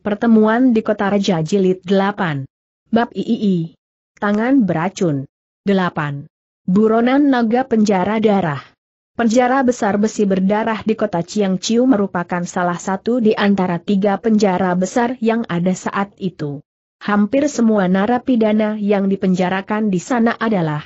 Pertemuan di Kota Raja Jilid 8. Bab II Tangan beracun. 8. Buronan naga penjara darah. Penjara besar besi berdarah di kota Chiang Chiu merupakan salah satu di antara tiga penjara besar yang ada saat itu. Hampir semua narapidana yang dipenjarakan di sana adalah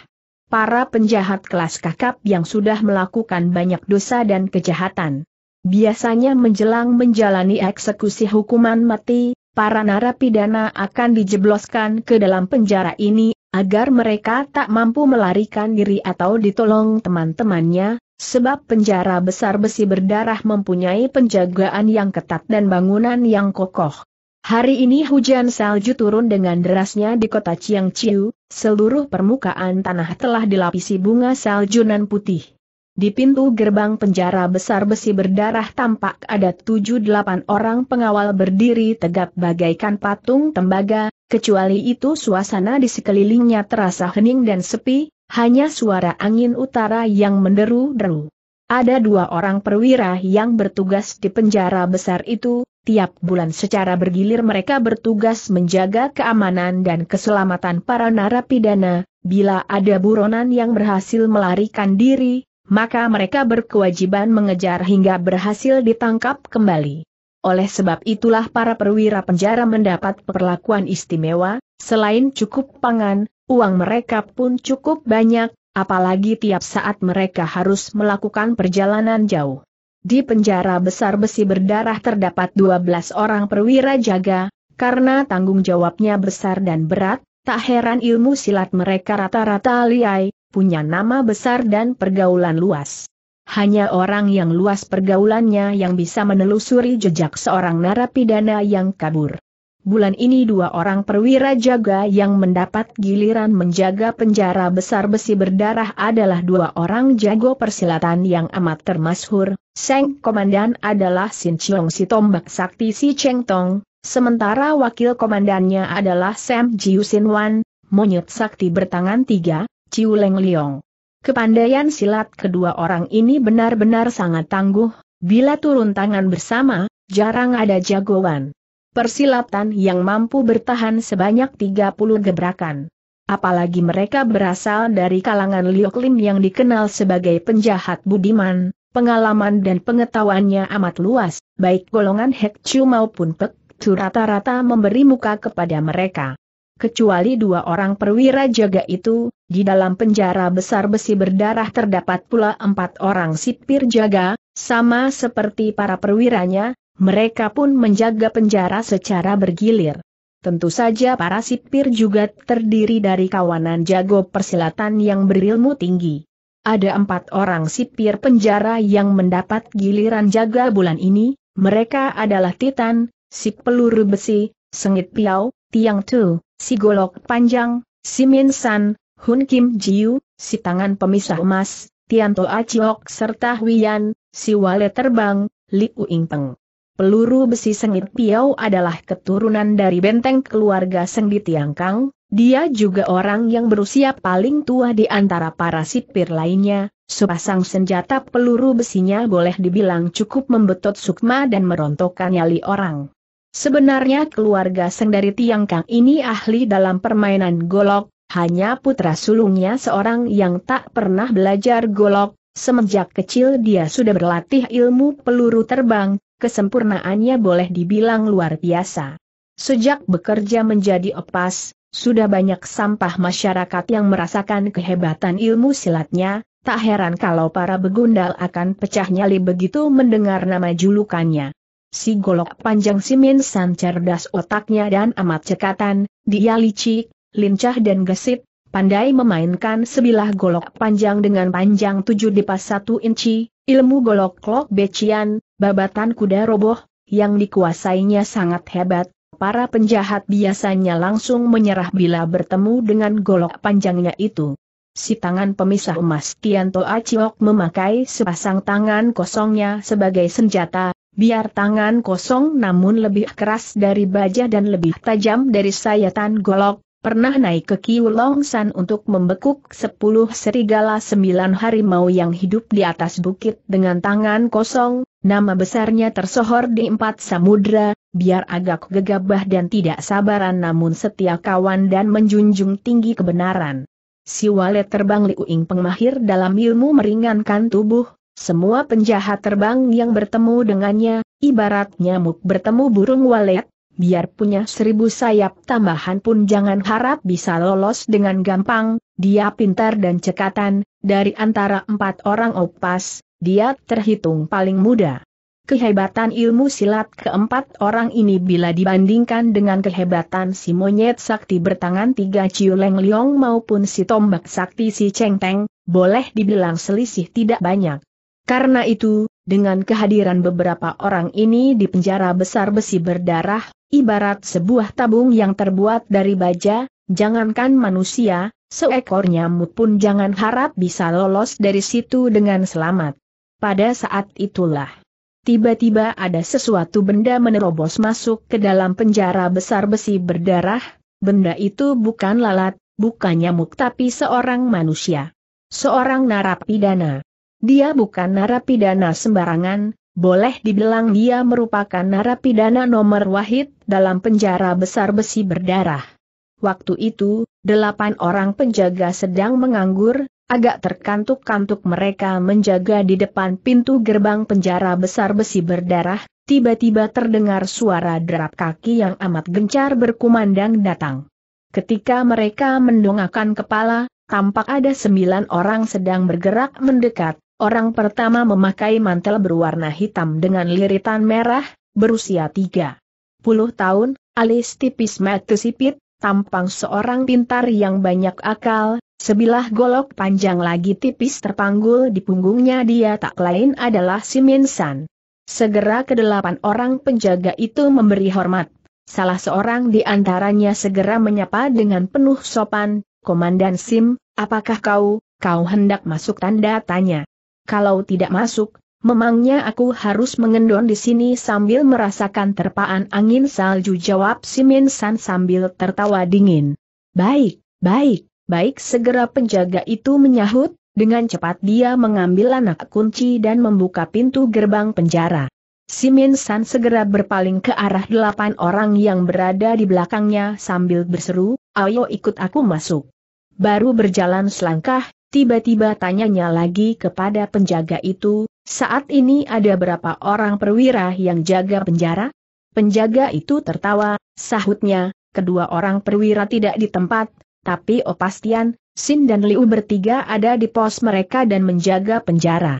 para penjahat kelas kakap yang sudah melakukan banyak dosa dan kejahatan. Biasanya menjelang menjalani eksekusi hukuman mati, para narapidana akan dijebloskan ke dalam penjara ini, agar mereka tak mampu melarikan diri atau ditolong teman-temannya, sebab penjara besar besi berdarah mempunyai penjagaan yang ketat dan bangunan yang kokoh. Hari ini hujan salju turun dengan derasnya di kota Chiang Chiu, seluruh permukaan tanah telah dilapisi bunga salju nan putih. Di pintu gerbang penjara besar besi berdarah tampak ada tujuh delapan orang pengawal berdiri tegap bagaikan patung tembaga, kecuali itu suasana di sekelilingnya terasa hening dan sepi, hanya suara angin utara yang menderu-deru. Ada dua orang perwira yang bertugas di penjara besar itu, tiap bulan secara bergilir mereka bertugas menjaga keamanan dan keselamatan para narapidana, bila ada buronan yang berhasil melarikan diri, maka mereka berkewajiban mengejar hingga berhasil ditangkap kembali. Oleh sebab itulah para perwira penjara mendapat perlakuan istimewa, selain cukup pangan, uang mereka pun cukup banyak, apalagi tiap saat mereka harus melakukan perjalanan jauh. Di penjara besar besi berdarah terdapat 12 orang perwira jaga, karena tanggung jawabnya besar dan berat, tak heran ilmu silat mereka rata-rata liai, punya nama besar dan pergaulan luas. Hanya orang yang luas pergaulannya yang bisa menelusuri jejak seorang narapidana yang kabur. Bulan ini dua orang perwira jaga yang mendapat giliran menjaga penjara besar besi berdarah adalah dua orang jago persilatan yang amat termasyhur. Seng Komandan adalah Sin Chiong si tombak sakti si Cheng Tong, sementara wakil komandannya adalah Sam Jiu Sin Wan, monyet sakti bertangan tiga, Ciu Leng Liong. Kepandaian silat kedua orang ini benar-benar sangat tangguh, bila turun tangan bersama, jarang ada jagoan. Persilatan yang mampu bertahan sebanyak 30 gebrakan. Apalagi mereka berasal dari kalangan Lioklin yang dikenal sebagai penjahat budiman, pengalaman dan pengetahuannya amat luas, baik golongan Chiu maupun Pek Tu rata-rata memberi muka kepada mereka. Kecuali dua orang perwira jaga itu, di dalam penjara besar besi berdarah terdapat pula empat orang sipir jaga, sama seperti para perwiranya, mereka pun menjaga penjara secara bergilir. Tentu saja para sipir juga terdiri dari kawanan jago persilatan yang berilmu tinggi. Ada empat orang sipir penjara yang mendapat giliran jaga bulan ini, mereka adalah Titan, Sip Peluru Besi, Sengit Piau, Tiang Tu, si golok panjang, si minsan, Hun Kim Jiu, si tangan pemisah emas, Tianto Aciok serta Huyan, si wale terbang, Liu Peng. Peluru besi sengit Piau adalah keturunan dari benteng keluarga Sengdi Tiangkang, dia juga orang yang berusia paling tua di antara para sipir lainnya, sepasang senjata peluru besinya boleh dibilang cukup membetot sukma dan merontokkan nyali orang. Sebenarnya keluarga Seng dari Tiang Kang ini ahli dalam permainan golok, hanya putra sulungnya seorang yang tak pernah belajar golok, semenjak kecil dia sudah berlatih ilmu peluru terbang, kesempurnaannya boleh dibilang luar biasa. Sejak bekerja menjadi opas, sudah banyak sampah masyarakat yang merasakan kehebatan ilmu silatnya, tak heran kalau para begundal akan pecah nyali begitu mendengar nama julukannya. Si golok panjang si Min San cerdas otaknya dan amat cekatan, dia licik, lincah dan gesit, pandai memainkan sebilah golok panjang dengan panjang tujuh dipas satu inci, ilmu golok klok becian, babatan kuda roboh, yang dikuasainya sangat hebat, para penjahat biasanya langsung menyerah bila bertemu dengan golok panjangnya itu. Si tangan pemisah emas Tianto Aciok memakai sepasang tangan kosongnya sebagai senjata, Biar tangan kosong namun lebih keras dari baja dan lebih tajam dari sayatan golok, pernah naik ke Kiu Longsan untuk membekuk sepuluh serigala sembilan harimau yang hidup di atas bukit dengan tangan kosong, nama besarnya tersohor di empat samudra, biar agak gegabah dan tidak sabaran namun setia kawan dan menjunjung tinggi kebenaran. Si Wale terbang Liuing pengmahir dalam ilmu meringankan tubuh, semua penjahat terbang yang bertemu dengannya, ibarat nyamuk bertemu burung walet, biar punya seribu sayap tambahan pun jangan harap bisa lolos dengan gampang, dia pintar dan cekatan, dari antara empat orang opas, dia terhitung paling muda. Kehebatan ilmu silat keempat orang ini bila dibandingkan dengan kehebatan si monyet sakti bertangan tiga Ciuleng Liong maupun si tombak sakti si Cheng Teng, boleh dibilang selisih tidak banyak. Karena itu, dengan kehadiran beberapa orang ini di penjara besar besi berdarah, ibarat sebuah tabung yang terbuat dari baja, jangankan manusia, seekor nyamuk pun jangan harap bisa lolos dari situ dengan selamat. Pada saat itulah, tiba-tiba ada sesuatu benda menerobos masuk ke dalam penjara besar besi berdarah, benda itu bukan lalat, bukan nyamuk tapi seorang manusia. Seorang narapidana. Dia bukan narapidana sembarangan, boleh dibilang dia merupakan narapidana nomor wahid dalam penjara besar besi berdarah. Waktu itu, delapan orang penjaga sedang menganggur, agak terkantuk-kantuk mereka menjaga di depan pintu gerbang penjara besar besi berdarah, tiba-tiba terdengar suara derap kaki yang amat gencar berkumandang datang. Ketika mereka mendongakkan kepala, tampak ada sembilan orang sedang bergerak mendekat, Orang pertama memakai mantel berwarna hitam dengan liritan merah, berusia 30 tahun, alis tipis mata sipit, tampang seorang pintar yang banyak akal, sebilah golok panjang lagi tipis terpanggul di punggungnya dia tak lain adalah si Minsan. Segera kedelapan orang penjaga itu memberi hormat. Salah seorang di antaranya segera menyapa dengan penuh sopan, Komandan Sim, apakah kau, kau hendak masuk tanda tanya kalau tidak masuk, memangnya aku harus mengendon di sini sambil merasakan terpaan angin salju jawab Simin San sambil tertawa dingin. Baik, baik, baik segera penjaga itu menyahut, dengan cepat dia mengambil anak kunci dan membuka pintu gerbang penjara. Simin San segera berpaling ke arah delapan orang yang berada di belakangnya sambil berseru, ayo ikut aku masuk. Baru berjalan selangkah, Tiba-tiba tanyanya lagi kepada penjaga itu, saat ini ada berapa orang perwira yang jaga penjara? Penjaga itu tertawa, sahutnya, kedua orang perwira tidak di tempat, tapi Opastian, Sin dan Liu bertiga ada di pos mereka dan menjaga penjara.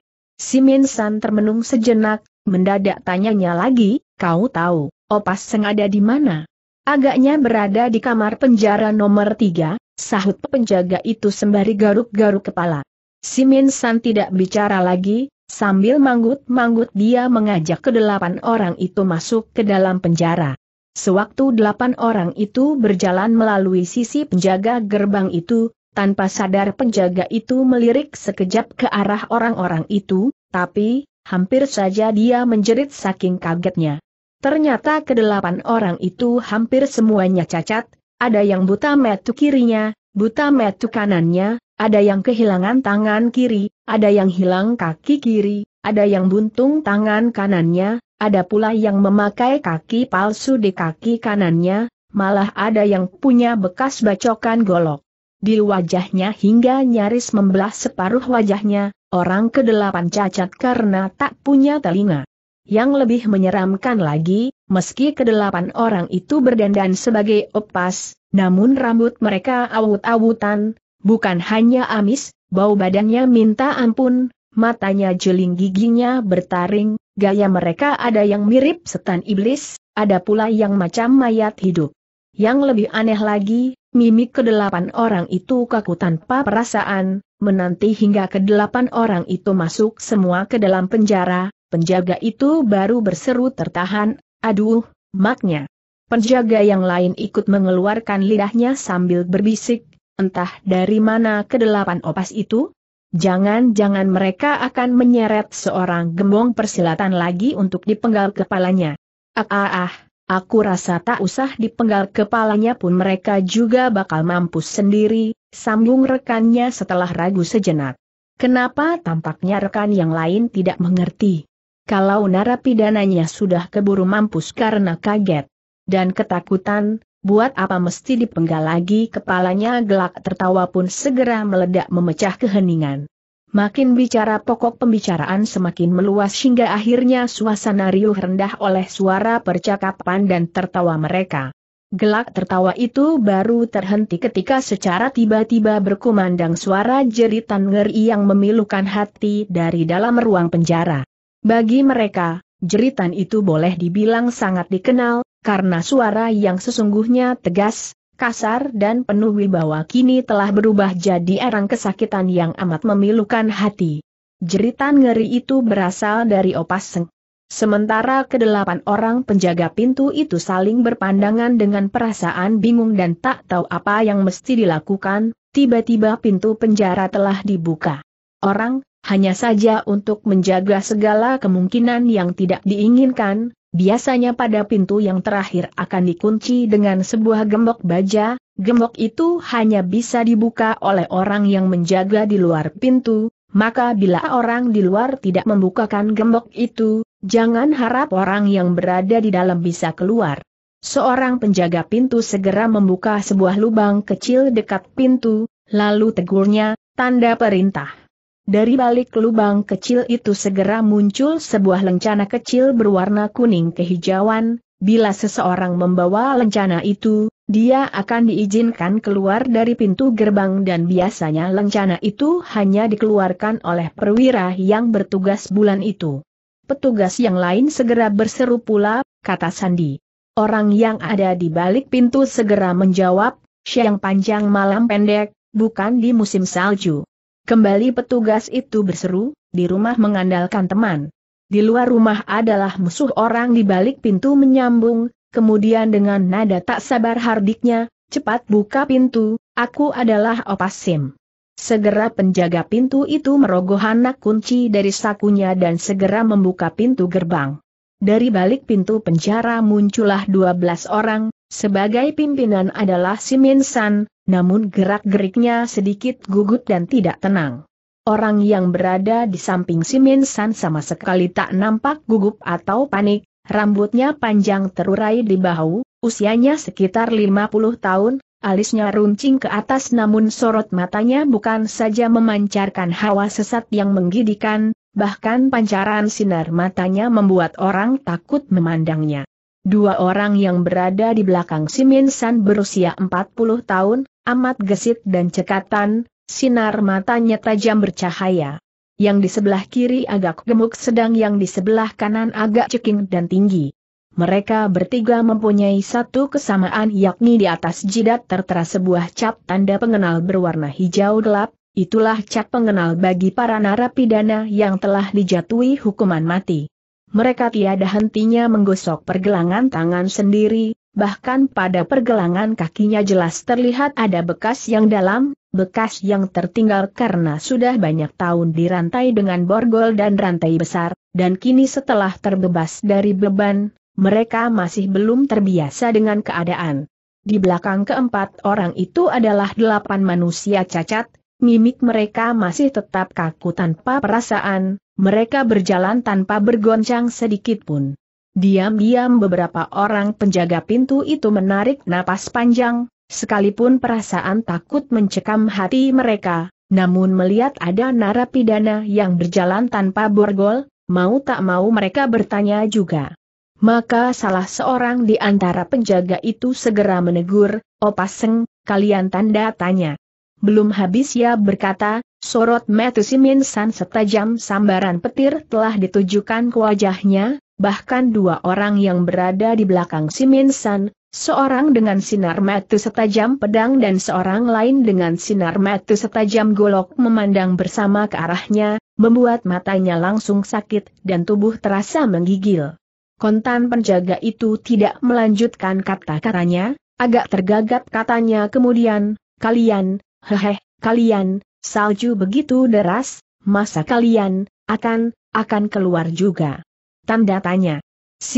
Min San termenung sejenak, mendadak tanyanya lagi, kau tahu, Opas Seng ada di mana? Agaknya berada di kamar penjara nomor tiga, sahut penjaga itu sembari garuk-garuk kepala. Simin San tidak bicara lagi, sambil manggut-manggut dia mengajak kedelapan orang itu masuk ke dalam penjara. Sewaktu delapan orang itu berjalan melalui sisi penjaga gerbang itu, tanpa sadar penjaga itu melirik sekejap ke arah orang-orang itu, tapi, hampir saja dia menjerit saking kagetnya. Ternyata kedelapan orang itu hampir semuanya cacat, ada yang buta metu kirinya, buta metu kanannya, ada yang kehilangan tangan kiri, ada yang hilang kaki kiri, ada yang buntung tangan kanannya, ada pula yang memakai kaki palsu di kaki kanannya, malah ada yang punya bekas bacokan golok. Di wajahnya hingga nyaris membelah separuh wajahnya, orang kedelapan cacat karena tak punya telinga. Yang lebih menyeramkan lagi, meski kedelapan orang itu berdandan sebagai opas, namun rambut mereka awut-awutan, bukan hanya amis, bau badannya minta ampun, matanya jeling giginya bertaring, gaya mereka ada yang mirip setan iblis, ada pula yang macam mayat hidup. Yang lebih aneh lagi, mimik kedelapan orang itu kaku tanpa perasaan, menanti hingga kedelapan orang itu masuk semua ke dalam penjara, penjaga itu baru berseru tertahan, aduh, maknya. Penjaga yang lain ikut mengeluarkan lidahnya sambil berbisik, entah dari mana kedelapan opas itu? Jangan-jangan mereka akan menyeret seorang gembong persilatan lagi untuk dipenggal kepalanya. Ah ah ah, aku rasa tak usah dipenggal kepalanya pun mereka juga bakal mampus sendiri, sambung rekannya setelah ragu sejenak. Kenapa tampaknya rekan yang lain tidak mengerti? kalau narapidananya sudah keburu mampus karena kaget dan ketakutan, buat apa mesti dipenggal lagi kepalanya gelak tertawa pun segera meledak memecah keheningan. Makin bicara pokok pembicaraan semakin meluas hingga akhirnya suasana riuh rendah oleh suara percakapan dan tertawa mereka. Gelak tertawa itu baru terhenti ketika secara tiba-tiba berkumandang suara jeritan ngeri yang memilukan hati dari dalam ruang penjara. Bagi mereka, jeritan itu boleh dibilang sangat dikenal, karena suara yang sesungguhnya tegas, kasar dan penuh wibawa kini telah berubah jadi erang kesakitan yang amat memilukan hati. Jeritan ngeri itu berasal dari Opaseng. Sementara kedelapan orang penjaga pintu itu saling berpandangan dengan perasaan bingung dan tak tahu apa yang mesti dilakukan, tiba-tiba pintu penjara telah dibuka. Orang, hanya saja untuk menjaga segala kemungkinan yang tidak diinginkan, biasanya pada pintu yang terakhir akan dikunci dengan sebuah gembok baja, gembok itu hanya bisa dibuka oleh orang yang menjaga di luar pintu, maka bila orang di luar tidak membukakan gembok itu, jangan harap orang yang berada di dalam bisa keluar. Seorang penjaga pintu segera membuka sebuah lubang kecil dekat pintu, lalu tegurnya, tanda perintah. Dari balik lubang kecil itu segera muncul sebuah lencana kecil berwarna kuning kehijauan, bila seseorang membawa lencana itu, dia akan diizinkan keluar dari pintu gerbang dan biasanya lencana itu hanya dikeluarkan oleh perwira yang bertugas bulan itu. Petugas yang lain segera berseru pula, kata Sandi. Orang yang ada di balik pintu segera menjawab, siang panjang malam pendek, bukan di musim salju. Kembali petugas itu berseru, di rumah mengandalkan teman. Di luar rumah adalah musuh orang di balik pintu menyambung, kemudian dengan nada tak sabar hardiknya, cepat buka pintu, aku adalah opasim. Segera penjaga pintu itu merogoh anak kunci dari sakunya dan segera membuka pintu gerbang. Dari balik pintu penjara muncullah 12 orang, sebagai pimpinan adalah Min San, namun gerak-geriknya sedikit gugut dan tidak tenang. Orang yang berada di samping Min San sama sekali tak nampak gugup atau panik, rambutnya panjang terurai di bahu, usianya sekitar 50 tahun, alisnya runcing ke atas namun sorot matanya bukan saja memancarkan hawa sesat yang menggidikan, bahkan pancaran sinar matanya membuat orang takut memandangnya. Dua orang yang berada di belakang Simin San berusia 40 tahun, amat gesit dan cekatan, sinar matanya tajam bercahaya. Yang di sebelah kiri agak gemuk sedang yang di sebelah kanan agak ceking dan tinggi. Mereka bertiga mempunyai satu kesamaan yakni di atas jidat tertera sebuah cap tanda pengenal berwarna hijau gelap, itulah cap pengenal bagi para narapidana yang telah dijatuhi hukuman mati mereka tiada hentinya menggosok pergelangan tangan sendiri, bahkan pada pergelangan kakinya jelas terlihat ada bekas yang dalam, bekas yang tertinggal karena sudah banyak tahun dirantai dengan borgol dan rantai besar, dan kini setelah terbebas dari beban, mereka masih belum terbiasa dengan keadaan. Di belakang keempat orang itu adalah delapan manusia cacat, mimik mereka masih tetap kaku tanpa perasaan, mereka berjalan tanpa bergoncang sedikit pun. Diam-diam beberapa orang penjaga pintu itu menarik napas panjang, sekalipun perasaan takut mencekam hati mereka, namun melihat ada narapidana yang berjalan tanpa borgol, mau tak mau mereka bertanya juga. Maka salah seorang di antara penjaga itu segera menegur, Opaseng, oh, kalian tanda tanya. Belum habis ia berkata, sorot metusiminsan San setajam sambaran petir telah ditujukan ke wajahnya, bahkan dua orang yang berada di belakang Simin San, seorang dengan sinar metus setajam pedang dan seorang lain dengan sinar metus setajam golok memandang bersama ke arahnya, membuat matanya langsung sakit dan tubuh terasa menggigil. Kontan penjaga itu tidak melanjutkan kata-katanya, agak tergagap katanya kemudian, kalian, Hehe, kalian, salju begitu deras, masa kalian, akan, akan keluar juga. Tanda tanya.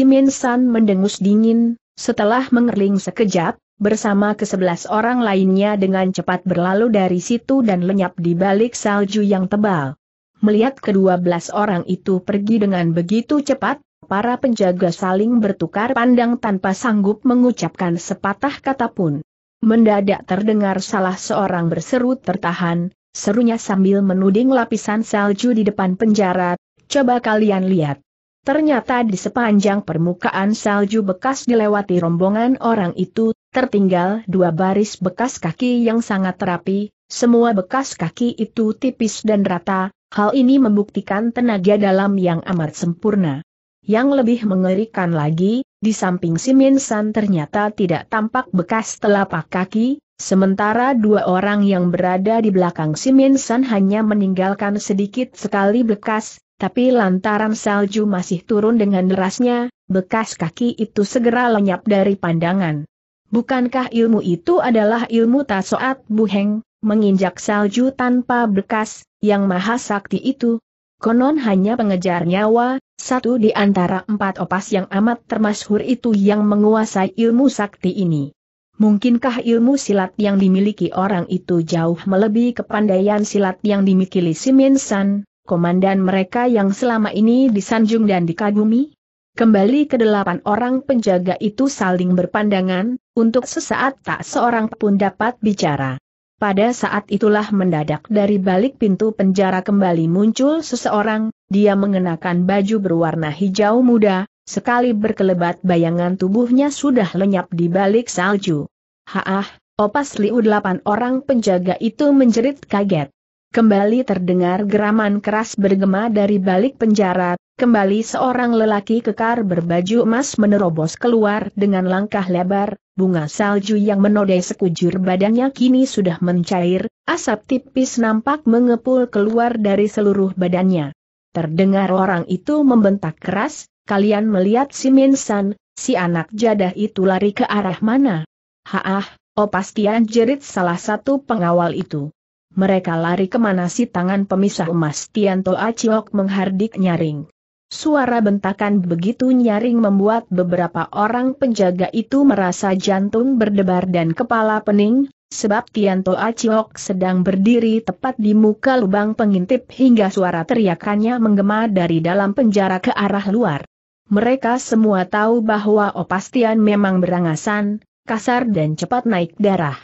Min San mendengus dingin, setelah mengerling sekejap, bersama ke sebelas orang lainnya dengan cepat berlalu dari situ dan lenyap di balik salju yang tebal. Melihat kedua belas orang itu pergi dengan begitu cepat, para penjaga saling bertukar pandang tanpa sanggup mengucapkan sepatah kata pun mendadak terdengar salah seorang berseru tertahan, serunya sambil menuding lapisan salju di depan penjara, coba kalian lihat. Ternyata di sepanjang permukaan salju bekas dilewati rombongan orang itu, tertinggal dua baris bekas kaki yang sangat rapi, semua bekas kaki itu tipis dan rata, hal ini membuktikan tenaga dalam yang amat sempurna. Yang lebih mengerikan lagi, di samping si Min San ternyata tidak tampak bekas telapak kaki, sementara dua orang yang berada di belakang si Min San hanya meninggalkan sedikit sekali bekas, tapi lantaran salju masih turun dengan derasnya, bekas kaki itu segera lenyap dari pandangan. Bukankah ilmu itu adalah ilmu tasoat buheng, menginjak salju tanpa bekas, yang maha sakti itu, Konon hanya pengejar nyawa, satu di antara empat opas yang amat termasyhur itu yang menguasai ilmu sakti ini. Mungkinkah ilmu silat yang dimiliki orang itu jauh melebihi kepandaian silat yang dimiliki Simin San, komandan mereka yang selama ini disanjung dan dikagumi? Kembali ke delapan orang penjaga itu saling berpandangan, untuk sesaat tak seorang pun dapat bicara. Pada saat itulah mendadak dari balik pintu penjara kembali muncul seseorang, dia mengenakan baju berwarna hijau muda, sekali berkelebat bayangan tubuhnya sudah lenyap di balik salju. Haah, opas liu delapan orang penjaga itu menjerit kaget kembali terdengar geraman keras bergema dari balik penjara, kembali seorang lelaki kekar berbaju emas menerobos keluar dengan langkah lebar, bunga salju yang menodai sekujur badannya kini sudah mencair, asap tipis nampak mengepul keluar dari seluruh badannya. Terdengar orang itu membentak keras, kalian melihat si Minsan, si anak jadah itu lari ke arah mana? Haah, oh pastian jerit salah satu pengawal itu. Mereka lari kemana si tangan pemisah emas Tianto Aciok menghardik nyaring. Suara bentakan begitu nyaring membuat beberapa orang penjaga itu merasa jantung berdebar dan kepala pening, sebab Tianto Aciok sedang berdiri tepat di muka lubang pengintip hingga suara teriakannya menggema dari dalam penjara ke arah luar. Mereka semua tahu bahwa Opastian memang berangasan, kasar dan cepat naik darah.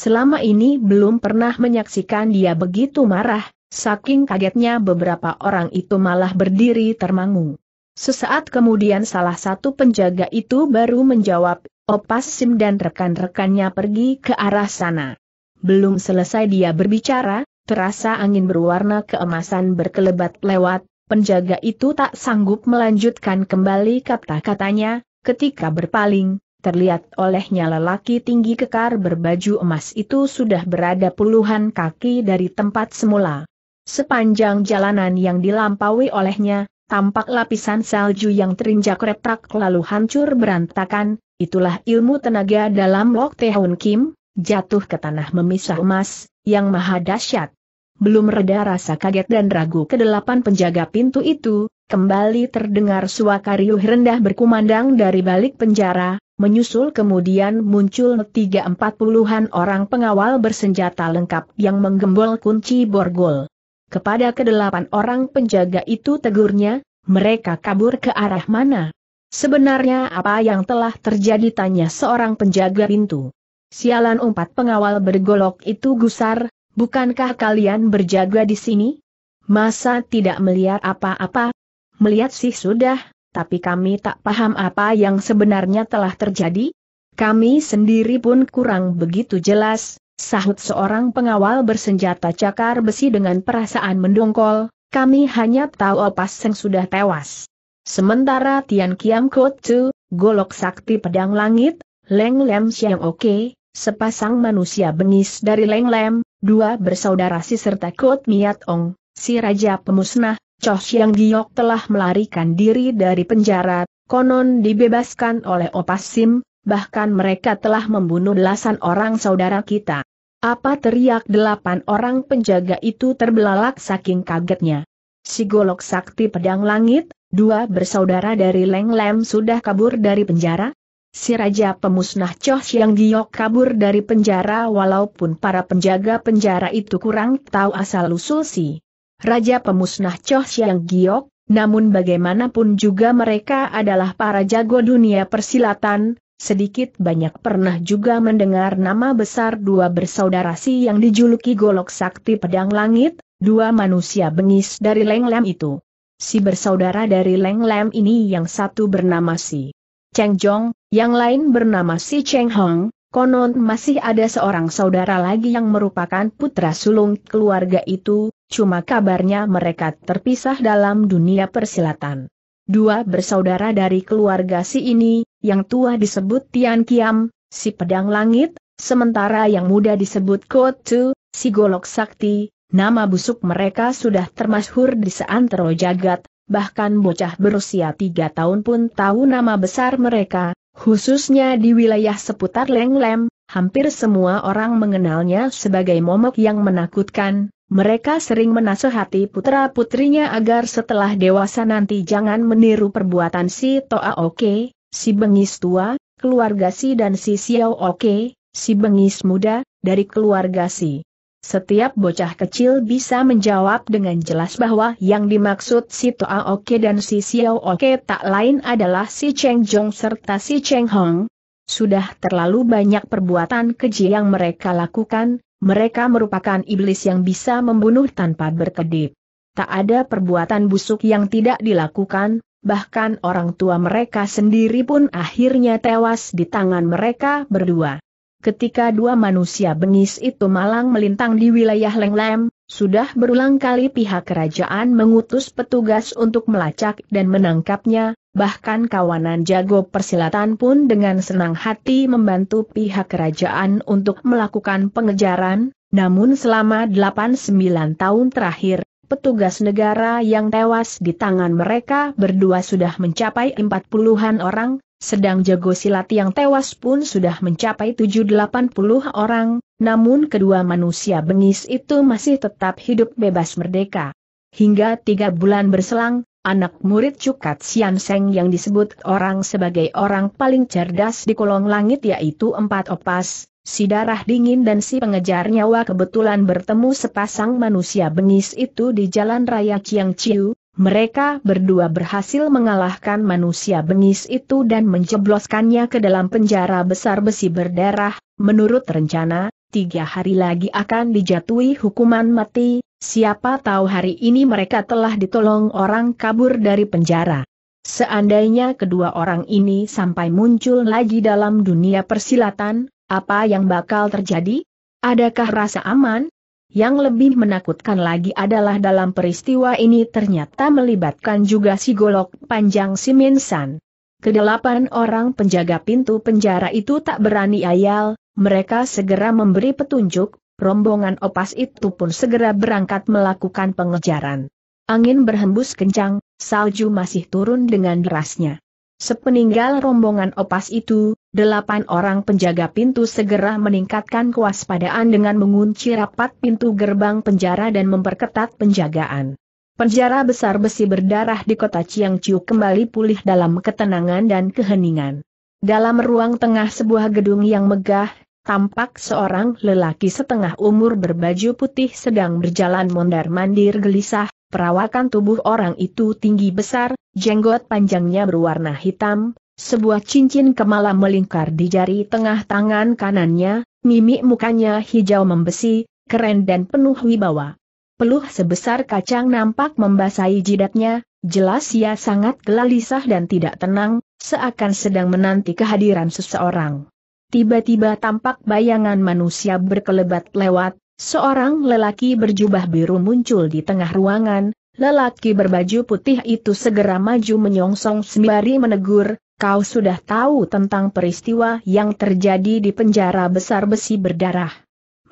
Selama ini belum pernah menyaksikan dia begitu marah, saking kagetnya beberapa orang itu malah berdiri termangu. Sesaat kemudian salah satu penjaga itu baru menjawab, Opas Sim dan rekan-rekannya pergi ke arah sana. Belum selesai dia berbicara, terasa angin berwarna keemasan berkelebat lewat, penjaga itu tak sanggup melanjutkan kembali kata-katanya, ketika berpaling, Terlihat olehnya lelaki tinggi kekar berbaju emas itu sudah berada puluhan kaki dari tempat semula. Sepanjang jalanan yang dilampaui olehnya, tampak lapisan salju yang terinjak retak lalu hancur berantakan, itulah ilmu tenaga dalam Lok Tehun Kim, jatuh ke tanah memisah emas, yang maha dahsyat. Belum reda rasa kaget dan ragu kedelapan penjaga pintu itu, Kembali terdengar suaka riuh rendah berkumandang dari balik penjara, menyusul kemudian muncul tiga empat puluhan orang pengawal bersenjata lengkap yang menggembol kunci borgol. Kepada kedelapan orang penjaga itu tegurnya, mereka kabur ke arah mana? Sebenarnya apa yang telah terjadi tanya seorang penjaga pintu. Sialan empat pengawal bergolok itu gusar, bukankah kalian berjaga di sini? Masa tidak melihat apa-apa, melihat sih sudah, tapi kami tak paham apa yang sebenarnya telah terjadi. Kami sendiri pun kurang begitu jelas, sahut seorang pengawal bersenjata cakar besi dengan perasaan mendongkol, kami hanya tahu Opas yang sudah tewas. Sementara Tian Kiam Kotu, golok sakti pedang langit, Leng Lem Siang Oke, sepasang manusia bengis dari Leng Lem, dua bersaudara si serta Kot Miat Ong, si Raja Pemusnah, Cho Siang Giok telah melarikan diri dari penjara, konon dibebaskan oleh opasim. bahkan mereka telah membunuh belasan orang saudara kita. Apa teriak delapan orang penjaga itu terbelalak saking kagetnya. Si golok sakti pedang langit, dua bersaudara dari Leng Lem sudah kabur dari penjara? Si Raja Pemusnah Choh Siang Giok kabur dari penjara walaupun para penjaga penjara itu kurang tahu asal-usul si Raja Pemusnah Choh Siang Giok, namun bagaimanapun juga mereka adalah para jago dunia persilatan, sedikit banyak pernah juga mendengar nama besar dua bersaudara si yang dijuluki Golok Sakti Pedang Langit, dua manusia bengis dari Leng Lenglem itu. Si bersaudara dari Leng Lenglem ini yang satu bernama si Cheng Jong, yang lain bernama si Cheng Hong, konon masih ada seorang saudara lagi yang merupakan putra sulung keluarga itu, cuma kabarnya mereka terpisah dalam dunia persilatan. Dua bersaudara dari keluarga si ini, yang tua disebut Tian Kiam, si pedang langit, sementara yang muda disebut Kotu, si golok sakti, nama busuk mereka sudah termasyhur di seantero jagat, bahkan bocah berusia tiga tahun pun tahu nama besar mereka, khususnya di wilayah seputar Lenglem, hampir semua orang mengenalnya sebagai momok yang menakutkan, mereka sering menasehati putra-putrinya agar setelah dewasa nanti jangan meniru perbuatan si Toa Oke, si Bengis tua, keluarga si dan si Xiao Oke, si Bengis muda, dari keluarga si. Setiap bocah kecil bisa menjawab dengan jelas bahwa yang dimaksud si Toa Oke dan si Xiao Oke tak lain adalah si Cheng Jong serta si Cheng Hong. Sudah terlalu banyak perbuatan keji yang mereka lakukan, mereka merupakan iblis yang bisa membunuh tanpa berkedip. Tak ada perbuatan busuk yang tidak dilakukan, bahkan orang tua mereka sendiri pun akhirnya tewas di tangan mereka berdua. Ketika dua manusia bengis itu malang melintang di wilayah Lenglem, sudah berulang kali pihak kerajaan mengutus petugas untuk melacak dan menangkapnya, Bahkan kawanan jago persilatan pun dengan senang hati membantu pihak kerajaan untuk melakukan pengejaran, namun selama 8-9 tahun terakhir, petugas negara yang tewas di tangan mereka berdua sudah mencapai 40-an orang, sedang jago silat yang tewas pun sudah mencapai 780 orang, namun kedua manusia bengis itu masih tetap hidup bebas merdeka. Hingga tiga bulan berselang, Anak murid Cukat Sian Seng yang disebut orang sebagai orang paling cerdas di kolong langit yaitu empat opas, si darah dingin dan si pengejar nyawa kebetulan bertemu sepasang manusia bengis itu di jalan raya Chiang Chiu, mereka berdua berhasil mengalahkan manusia bengis itu dan menjebloskannya ke dalam penjara besar besi berdarah, menurut rencana, tiga hari lagi akan dijatuhi hukuman mati, Siapa tahu hari ini mereka telah ditolong orang kabur dari penjara. Seandainya kedua orang ini sampai muncul lagi dalam dunia persilatan, apa yang bakal terjadi? Adakah rasa aman? Yang lebih menakutkan lagi adalah dalam peristiwa ini ternyata melibatkan juga si golok panjang Siminsan. Kedelapan orang penjaga pintu penjara itu tak berani ayal, mereka segera memberi petunjuk, rombongan opas itu pun segera berangkat melakukan pengejaran. Angin berhembus kencang, salju masih turun dengan derasnya. Sepeninggal rombongan opas itu, delapan orang penjaga pintu segera meningkatkan kewaspadaan dengan mengunci rapat pintu gerbang penjara dan memperketat penjagaan. Penjara besar besi berdarah di kota Chiu kembali pulih dalam ketenangan dan keheningan. Dalam ruang tengah sebuah gedung yang megah, tampak seorang lelaki setengah umur berbaju putih sedang berjalan mondar-mandir gelisah, perawakan tubuh orang itu tinggi besar, jenggot panjangnya berwarna hitam, sebuah cincin kemala melingkar di jari tengah tangan kanannya, mimik mukanya hijau membesi, keren dan penuh wibawa. Peluh sebesar kacang nampak membasahi jidatnya, jelas ia sangat gelisah dan tidak tenang, seakan sedang menanti kehadiran seseorang. Tiba-tiba tampak bayangan manusia berkelebat lewat, seorang lelaki berjubah biru muncul di tengah ruangan, lelaki berbaju putih itu segera maju menyongsong sembari menegur, kau sudah tahu tentang peristiwa yang terjadi di penjara besar besi berdarah.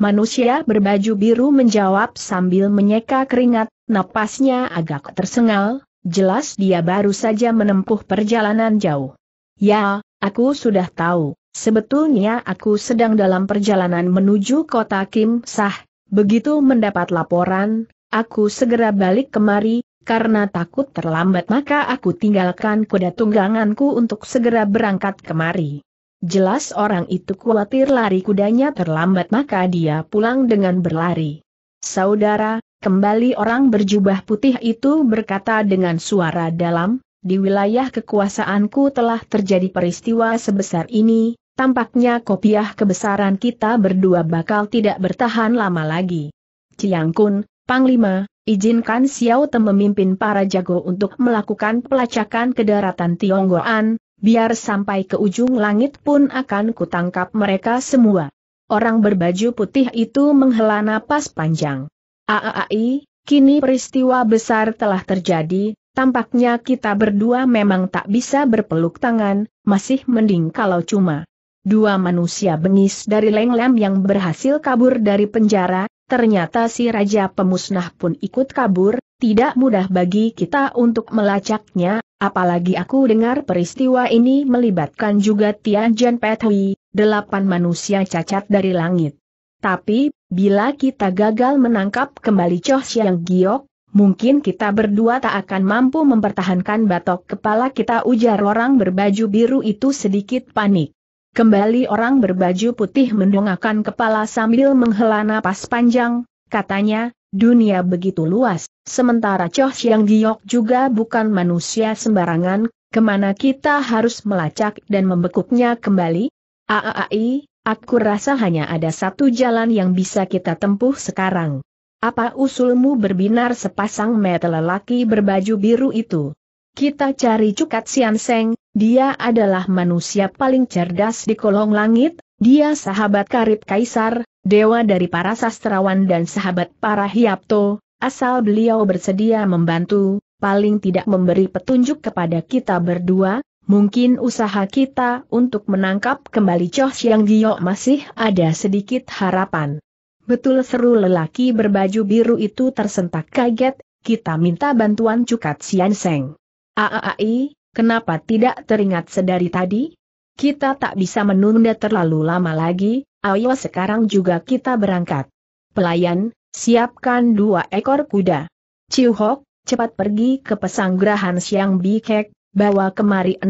Manusia berbaju biru menjawab sambil menyeka keringat, napasnya agak tersengal, jelas dia baru saja menempuh perjalanan jauh. Ya, aku sudah tahu, Sebetulnya aku sedang dalam perjalanan menuju kota Kim Sah, begitu mendapat laporan, aku segera balik kemari, karena takut terlambat maka aku tinggalkan kuda tungganganku untuk segera berangkat kemari. Jelas orang itu khawatir lari kudanya terlambat maka dia pulang dengan berlari. Saudara, kembali orang berjubah putih itu berkata dengan suara dalam, di wilayah kekuasaanku telah terjadi peristiwa sebesar ini, Tampaknya kopiah kebesaran kita berdua bakal tidak bertahan lama lagi. Ciang Kun, Panglima, izinkan Xiao Te memimpin para jago untuk melakukan pelacakan ke daratan Tionggoan, biar sampai ke ujung langit pun akan kutangkap mereka semua. Orang berbaju putih itu menghela napas panjang. Aai, kini peristiwa besar telah terjadi, tampaknya kita berdua memang tak bisa berpeluk tangan, masih mending kalau cuma dua manusia bengis dari Lenglem yang berhasil kabur dari penjara, ternyata si Raja Pemusnah pun ikut kabur, tidak mudah bagi kita untuk melacaknya, apalagi aku dengar peristiwa ini melibatkan juga Tianjian Petui, delapan manusia cacat dari langit. Tapi, bila kita gagal menangkap kembali Choh Siang Giok, mungkin kita berdua tak akan mampu mempertahankan batok kepala kita ujar orang berbaju biru itu sedikit panik. Kembali orang berbaju putih mendongakkan kepala sambil menghela napas panjang, katanya, dunia begitu luas, sementara Choh Siang Giok juga bukan manusia sembarangan, kemana kita harus melacak dan membekuknya kembali? Aai, aku rasa hanya ada satu jalan yang bisa kita tempuh sekarang. Apa usulmu berbinar sepasang mata lelaki berbaju biru itu? Kita cari Cukat Sian Seng, dia adalah manusia paling cerdas di kolong langit, dia sahabat karib kaisar, dewa dari para sastrawan dan sahabat para hiapto, asal beliau bersedia membantu, paling tidak memberi petunjuk kepada kita berdua, mungkin usaha kita untuk menangkap kembali Choh Yang Gio masih ada sedikit harapan. Betul seru lelaki berbaju biru itu tersentak kaget, kita minta bantuan Cukat Sian Seng. Aai, Kenapa tidak teringat sedari tadi? Kita tak bisa menunda terlalu lama lagi, ayo sekarang juga kita berangkat. Pelayan, siapkan dua ekor kuda. Ciu Hok, cepat pergi ke pesanggrahan Siang Bikek, bawa kemari 16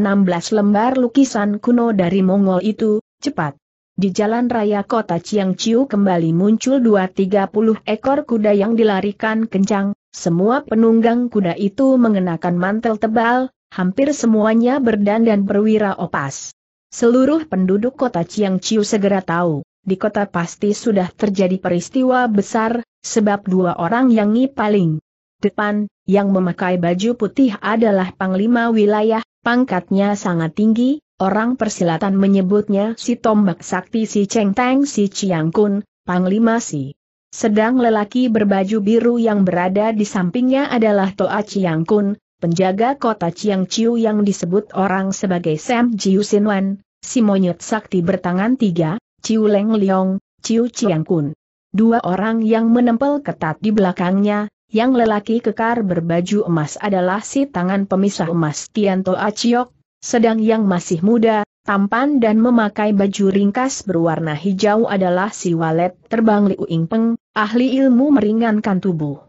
lembar lukisan kuno dari Mongol itu, cepat. Di jalan raya kota Chiang Chiu kembali muncul dua tiga puluh ekor kuda yang dilarikan kencang, semua penunggang kuda itu mengenakan mantel tebal, hampir semuanya berdandan perwira opas. Seluruh penduduk kota Chiang Chiu segera tahu, di kota pasti sudah terjadi peristiwa besar, sebab dua orang yang paling depan, yang memakai baju putih adalah Panglima Wilayah, pangkatnya sangat tinggi, orang persilatan menyebutnya si Tombak Sakti si Cheng Teng si Chiang Kun, Panglima si. Sedang lelaki berbaju biru yang berada di sampingnya adalah Toa Chiang Kun, penjaga kota Chiang Chiu yang disebut orang sebagai Sam Jiu Wan, si monyet sakti bertangan tiga, Chiu Leng Leong, Chiu Chiang Kun. Dua orang yang menempel ketat di belakangnya, yang lelaki kekar berbaju emas adalah si tangan pemisah emas Tianto Aciok, sedang yang masih muda, tampan dan memakai baju ringkas berwarna hijau adalah si walet terbang Liu Ingpeng, ahli ilmu meringankan tubuh.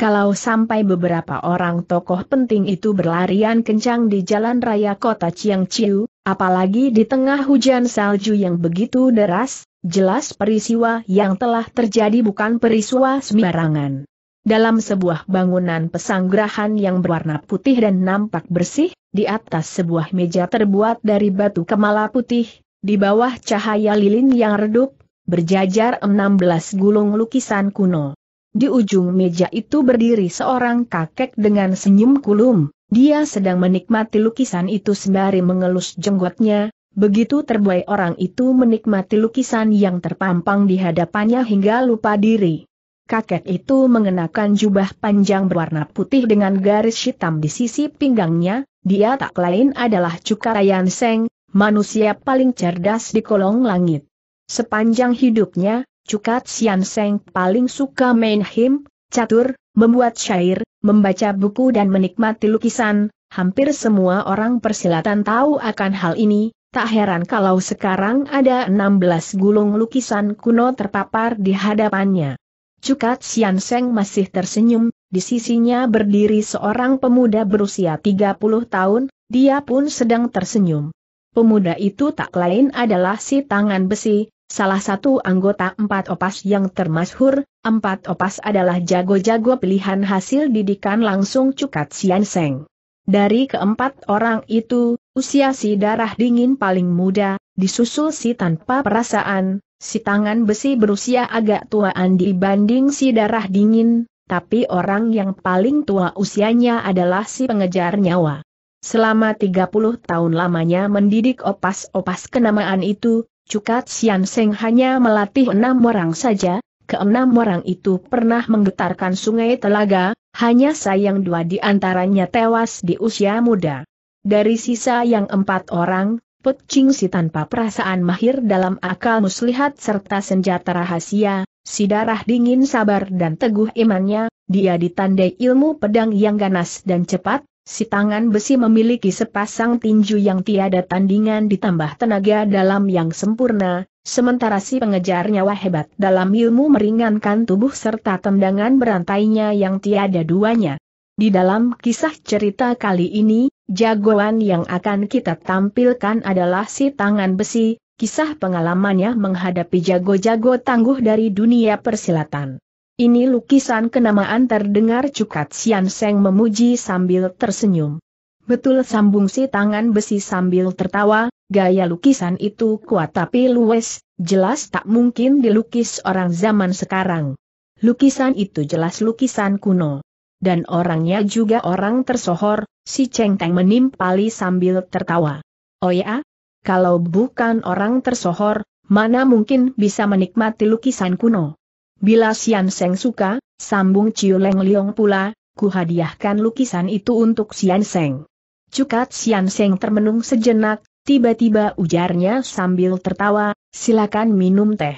Kalau sampai beberapa orang tokoh penting itu berlarian kencang di jalan raya kota Chiangchiu, apalagi di tengah hujan salju yang begitu deras, jelas peristiwa yang telah terjadi bukan peristiwa sembarangan. Dalam sebuah bangunan pesanggrahan yang berwarna putih dan nampak bersih, di atas sebuah meja terbuat dari batu kemala putih, di bawah cahaya lilin yang redup, berjajar 16 gulung lukisan kuno. Di ujung meja itu berdiri seorang kakek dengan senyum kulum, dia sedang menikmati lukisan itu sembari mengelus jenggotnya, begitu terbuai orang itu menikmati lukisan yang terpampang di hadapannya hingga lupa diri. Kakek itu mengenakan jubah panjang berwarna putih dengan garis hitam di sisi pinggangnya, dia tak lain adalah Cukarayan Seng, manusia paling cerdas di kolong langit. Sepanjang hidupnya, Cukat Sian Seng paling suka main him, catur, membuat syair, membaca buku dan menikmati lukisan, hampir semua orang persilatan tahu akan hal ini, tak heran kalau sekarang ada 16 gulung lukisan kuno terpapar di hadapannya. Cukat Sian Seng masih tersenyum, di sisinya berdiri seorang pemuda berusia 30 tahun, dia pun sedang tersenyum. Pemuda itu tak lain adalah si tangan besi, Salah satu anggota empat opas yang termasyhur, empat opas adalah jago-jago pilihan hasil didikan langsung Cukat Sian Seng. Dari keempat orang itu, usia si darah dingin paling muda, disusul si tanpa perasaan, si tangan besi berusia agak tuaan dibanding si darah dingin, tapi orang yang paling tua usianya adalah si pengejar nyawa. Selama 30 tahun lamanya mendidik opas-opas kenamaan itu, Cukat Sian Seng hanya melatih enam orang saja, keenam orang itu pernah menggetarkan sungai telaga, hanya sayang dua di antaranya tewas di usia muda. Dari sisa yang empat orang, Pek Ching Si tanpa perasaan mahir dalam akal muslihat serta senjata rahasia, si darah dingin sabar dan teguh imannya, dia ditandai ilmu pedang yang ganas dan cepat, Si tangan besi memiliki sepasang tinju yang tiada tandingan ditambah tenaga dalam yang sempurna, sementara si pengejar nyawa hebat dalam ilmu meringankan tubuh serta tendangan berantainya yang tiada duanya. Di dalam kisah cerita kali ini, jagoan yang akan kita tampilkan adalah si tangan besi, kisah pengalamannya menghadapi jago-jago tangguh dari dunia persilatan. Ini lukisan kenamaan terdengar cukat Sian Seng memuji sambil tersenyum. Betul sambung si tangan besi sambil tertawa, gaya lukisan itu kuat tapi luwes, jelas tak mungkin dilukis orang zaman sekarang. Lukisan itu jelas lukisan kuno. Dan orangnya juga orang tersohor, si Cheng Teng menimpali sambil tertawa. Oh ya? Kalau bukan orang tersohor, mana mungkin bisa menikmati lukisan kuno? Bila Sian Seng suka, sambung Ciu Leng Liong pula, ku hadiahkan lukisan itu untuk Sian Seng. Cukat Sian Seng termenung sejenak, tiba-tiba ujarnya sambil tertawa, silakan minum teh.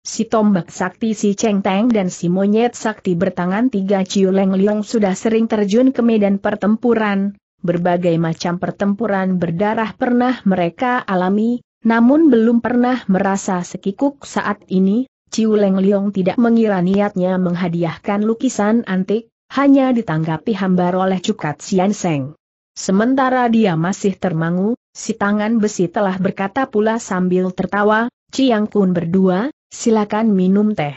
Si tombak sakti si Cheng Teng dan si monyet sakti bertangan tiga Ciu Leng Liong sudah sering terjun ke medan pertempuran, berbagai macam pertempuran berdarah pernah mereka alami, namun belum pernah merasa sekikuk saat ini, Ciu Leng Leong tidak mengira niatnya menghadiahkan lukisan antik, hanya ditanggapi hambar oleh Cukat Sian Seng. Sementara dia masih termangu, si tangan besi telah berkata pula sambil tertawa, Ciang Kun berdua, silakan minum teh.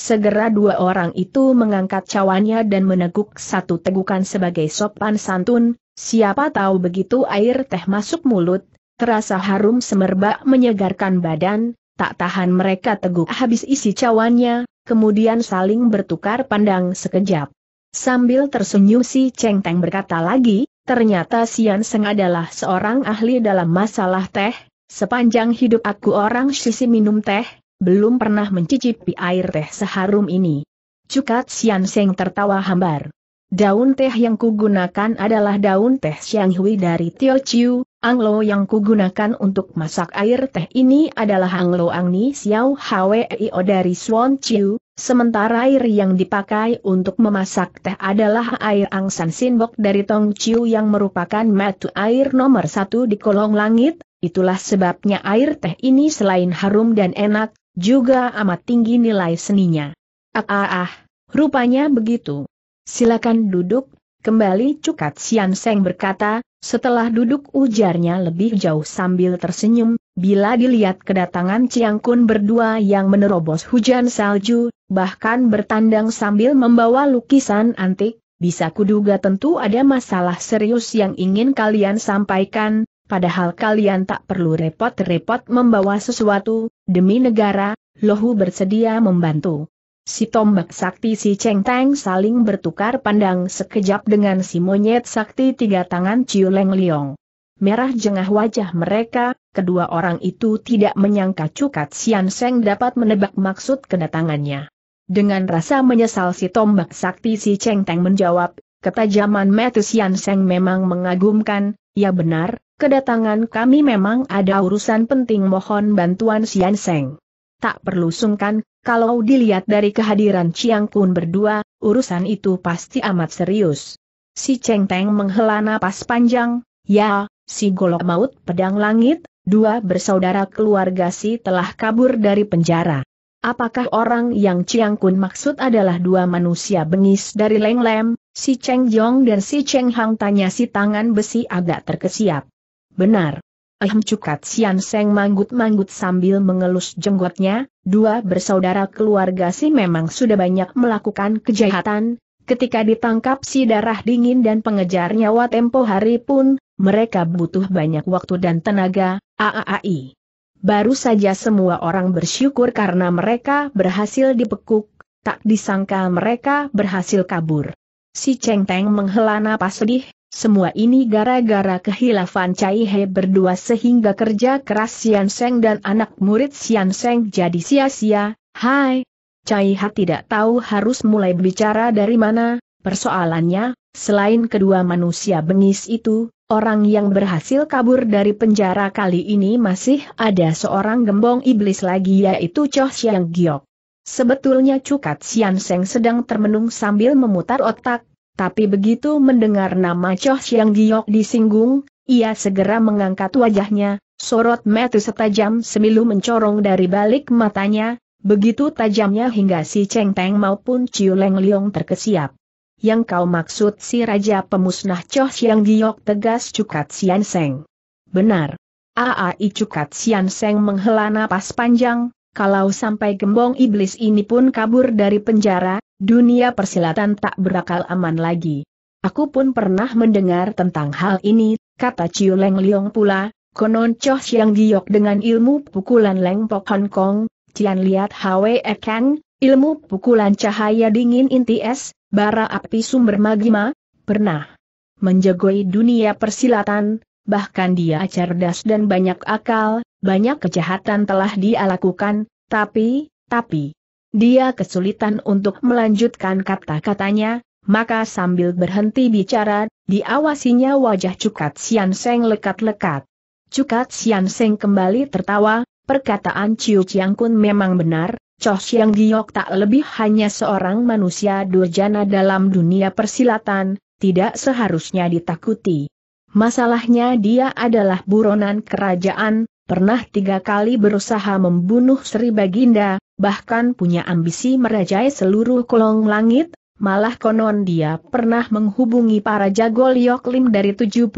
Segera dua orang itu mengangkat cawannya dan meneguk satu tegukan sebagai sopan santun, siapa tahu begitu air teh masuk mulut, terasa harum semerbak menyegarkan badan, tak tahan mereka teguk habis isi cawannya, kemudian saling bertukar pandang sekejap. Sambil tersenyum si Cheng Teng berkata lagi, ternyata Sian Seng adalah seorang ahli dalam masalah teh, sepanjang hidup aku orang sisi minum teh, belum pernah mencicipi air teh seharum ini. Cukat Sian Seng tertawa hambar. Daun teh yang kugunakan adalah daun teh Xiang Hui dari Tio Chiu, anglo yang kugunakan untuk masak air teh ini adalah anglo Angni Xiao o dari Swan Chiu, sementara air yang dipakai untuk memasak teh adalah air angsan sinbok dari Tong Chiu yang merupakan metu air nomor satu di kolong langit, itulah sebabnya air teh ini selain harum dan enak, juga amat tinggi nilai seninya. Ah ah ah, rupanya begitu. Silakan duduk, kembali Cukat Sian Seng berkata, setelah duduk ujarnya lebih jauh sambil tersenyum, bila dilihat kedatangan Ciang Kun berdua yang menerobos hujan salju, bahkan bertandang sambil membawa lukisan antik, bisa kuduga tentu ada masalah serius yang ingin kalian sampaikan, padahal kalian tak perlu repot-repot membawa sesuatu, demi negara, Lohu bersedia membantu. Si tombak sakti si Cheng Tang saling bertukar pandang sekejap dengan si monyet sakti tiga tangan Ciu Leng Liong. Merah jengah wajah mereka, kedua orang itu tidak menyangka Cukat Sian Seng dapat menebak maksud kedatangannya. Dengan rasa menyesal si tombak sakti si Cheng Tang menjawab, ketajaman metu Sian Seng memang mengagumkan, ya benar, kedatangan kami memang ada urusan penting mohon bantuan Sian Seng. Tak perlu sungkan, kalau dilihat dari kehadiran Chiang Kun berdua, urusan itu pasti amat serius. Si Cheng Teng menghela napas panjang, ya, si golok maut pedang langit, dua bersaudara keluarga si telah kabur dari penjara. Apakah orang yang Chiang Kun maksud adalah dua manusia bengis dari Leng Lem, si Cheng Jong dan si Cheng Hang tanya si tangan besi agak terkesiap. Benar, Ehm cukat Sian Seng manggut-manggut sambil mengelus jenggotnya, dua bersaudara keluarga si memang sudah banyak melakukan kejahatan, ketika ditangkap si darah dingin dan pengejar nyawa tempo hari pun, mereka butuh banyak waktu dan tenaga, AAAI. Baru saja semua orang bersyukur karena mereka berhasil dipekuk, tak disangka mereka berhasil kabur. Si Cheng Teng menghela napas sedih, semua ini gara-gara kehilafan Cai He berdua sehingga kerja keras Sian Seng dan anak murid Sian Seng jadi sia-sia, hai. Cai Ha tidak tahu harus mulai bicara dari mana, persoalannya, selain kedua manusia bengis itu, Orang yang berhasil kabur dari penjara kali ini masih ada seorang gembong iblis lagi yaitu Choh Xiang Giok. Sebetulnya Cukat Sian Seng sedang termenung sambil memutar otak, tapi begitu mendengar nama Choh Siang Giok disinggung, ia segera mengangkat wajahnya, sorot metu setajam semilu mencorong dari balik matanya, begitu tajamnya hingga si Cheng Teng maupun Ciu Leng Leong terkesiap. Yang kau maksud si Raja Pemusnah Choh Siang Giok tegas Cukat Sian Seng. Benar. Aai Cukat Sian Seng menghela napas panjang, kalau sampai gembong iblis ini pun kabur dari penjara, Dunia persilatan tak berakal aman lagi. Aku pun pernah mendengar tentang hal ini, kata Chiu Leng Leong pula, konon Choh Siang Giok dengan ilmu pukulan Leng Pok Hong Kong, Cian Liat Hwe Kang, ilmu pukulan cahaya dingin inti es, bara api sumber magma, pernah menjagoi dunia persilatan, bahkan dia cerdas dan banyak akal, banyak kejahatan telah dia lakukan, tapi, tapi, dia kesulitan untuk melanjutkan kata-katanya, maka sambil berhenti bicara, diawasinya wajah Cukat Sian Seng lekat-lekat. Cukat Sian Seng kembali tertawa, perkataan Ciu Chiang Kun memang benar, Choh Siang Giok tak lebih hanya seorang manusia durjana dalam dunia persilatan, tidak seharusnya ditakuti. Masalahnya dia adalah buronan kerajaan, pernah tiga kali berusaha membunuh Sri Baginda, bahkan punya ambisi merajai seluruh kolong langit, malah konon dia pernah menghubungi para jago Lioklim dari 72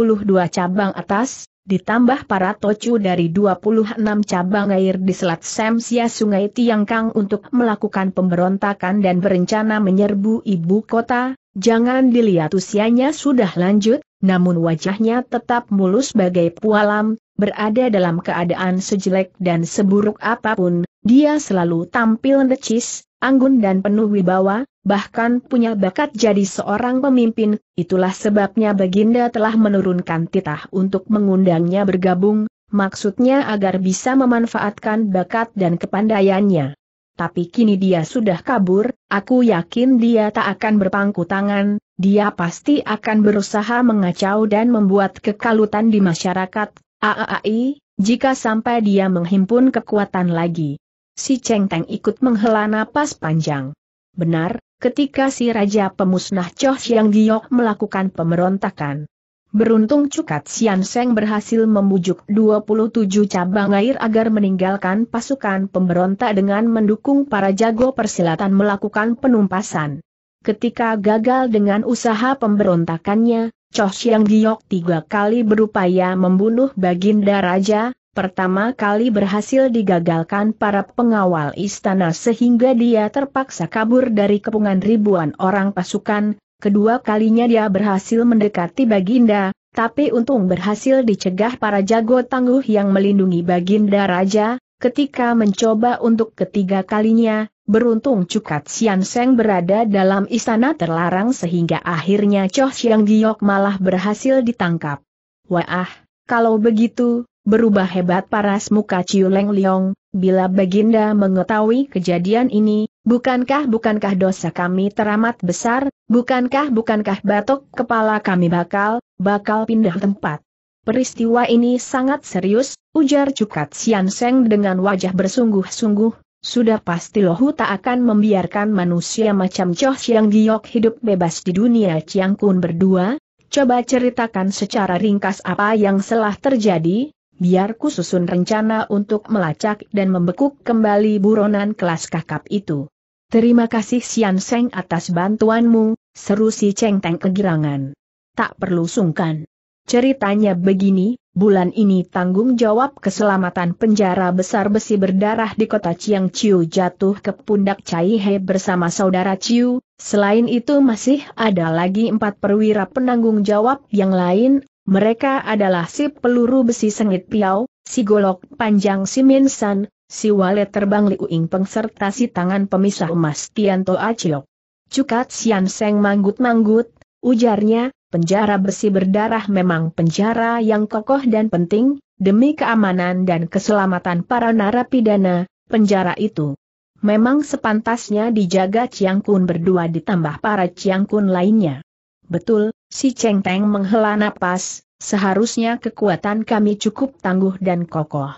cabang atas, ditambah para tocu dari 26 cabang air di Selat Semsia Sungai Tiangkang untuk melakukan pemberontakan dan berencana menyerbu ibu kota, jangan dilihat usianya sudah lanjut, namun wajahnya tetap mulus bagai pualam, berada dalam keadaan sejelek dan seburuk apapun, dia selalu tampil necis, anggun dan penuh wibawa, bahkan punya bakat jadi seorang pemimpin, itulah sebabnya Baginda telah menurunkan titah untuk mengundangnya bergabung, maksudnya agar bisa memanfaatkan bakat dan kepandaiannya. Tapi kini dia sudah kabur, aku yakin dia tak akan berpangku tangan, dia pasti akan berusaha mengacau dan membuat kekalutan di masyarakat, AAI, jika sampai dia menghimpun kekuatan lagi si Cheng Teng ikut menghela napas panjang. Benar, ketika si Raja Pemusnah Choh Siang Giok melakukan pemberontakan. Beruntung Cukat Sian Seng berhasil membujuk 27 cabang air agar meninggalkan pasukan pemberontak dengan mendukung para jago persilatan melakukan penumpasan. Ketika gagal dengan usaha pemberontakannya, Choh Siang Giok tiga kali berupaya membunuh Baginda Raja, pertama kali berhasil digagalkan para pengawal istana sehingga dia terpaksa kabur dari kepungan ribuan orang pasukan, kedua kalinya dia berhasil mendekati Baginda, tapi untung berhasil dicegah para jago tangguh yang melindungi Baginda Raja, ketika mencoba untuk ketiga kalinya, beruntung Cukat Sian Seng berada dalam istana terlarang sehingga akhirnya Choh Siang Giok malah berhasil ditangkap. Wah, kalau begitu, Berubah hebat paras muka Ciu Leng Leong, bila Baginda mengetahui kejadian ini, bukankah bukankah dosa kami teramat besar, bukankah bukankah batok kepala kami bakal, bakal pindah tempat. Peristiwa ini sangat serius, ujar Cukat Sian Seng dengan wajah bersungguh-sungguh, sudah pasti Lohu tak akan membiarkan manusia macam Choh Siang Giok hidup bebas di dunia Ciang Kun berdua, Coba ceritakan secara ringkas apa yang telah terjadi, biar susun rencana untuk melacak dan membekuk kembali buronan kelas kakap itu. Terima kasih Sian Seng atas bantuanmu, seru si Cheng Teng kegirangan. Tak perlu sungkan. Ceritanya begini, bulan ini tanggung jawab keselamatan penjara besar besi berdarah di kota Chiang Chiu jatuh ke pundak Chai He bersama saudara Chiu, selain itu masih ada lagi empat perwira penanggung jawab yang lain, mereka adalah si peluru besi sengit piau, si golok panjang si minsan, si walet terbang liuing peng serta si tangan pemisah emas Tianto Aciok. Cukat Sian Seng manggut-manggut, ujarnya, penjara besi berdarah memang penjara yang kokoh dan penting, demi keamanan dan keselamatan para narapidana, penjara itu. Memang sepantasnya dijaga Ciangkun berdua ditambah para Ciangkun lainnya. Betul, Si Cheng Teng menghela napas, seharusnya kekuatan kami cukup tangguh dan kokoh.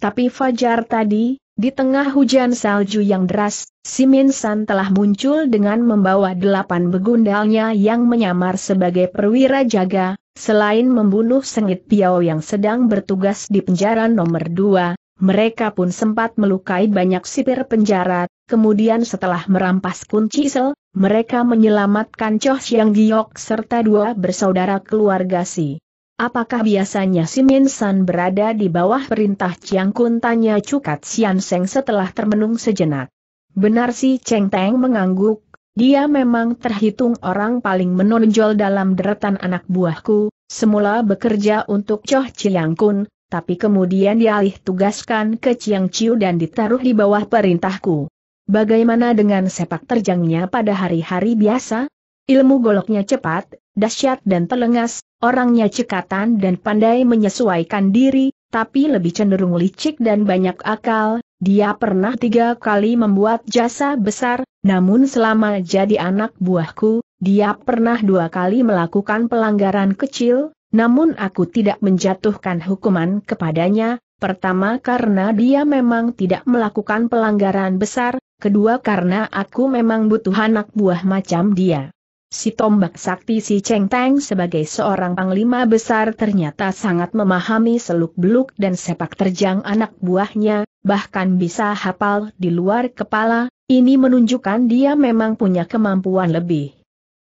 Tapi Fajar tadi, di tengah hujan salju yang deras, si Min San telah muncul dengan membawa delapan begundalnya yang menyamar sebagai perwira jaga, selain membunuh sengit Piao yang sedang bertugas di penjara nomor dua, mereka pun sempat melukai banyak sipir penjara, kemudian setelah merampas kunci sel, mereka menyelamatkan Choh Siang Giok serta dua bersaudara keluarga Si. Apakah biasanya si Min San berada di bawah perintah Chiang Kun tanya Cukat Sian Seng setelah termenung sejenak. Benar si Cheng Teng mengangguk, dia memang terhitung orang paling menonjol dalam deretan anak buahku, semula bekerja untuk Choh Chiang Kun, tapi kemudian dialih tugaskan ke Chiang Chiu dan ditaruh di bawah perintahku. Bagaimana dengan sepak terjangnya pada hari-hari biasa? Ilmu goloknya cepat, dahsyat dan telengas, orangnya cekatan dan pandai menyesuaikan diri, tapi lebih cenderung licik dan banyak akal, dia pernah tiga kali membuat jasa besar, namun selama jadi anak buahku, dia pernah dua kali melakukan pelanggaran kecil, namun aku tidak menjatuhkan hukuman kepadanya, pertama karena dia memang tidak melakukan pelanggaran besar, kedua karena aku memang butuh anak buah macam dia. Si tombak sakti si Cheng Tang sebagai seorang panglima besar ternyata sangat memahami seluk-beluk dan sepak terjang anak buahnya, bahkan bisa hafal di luar kepala, ini menunjukkan dia memang punya kemampuan lebih.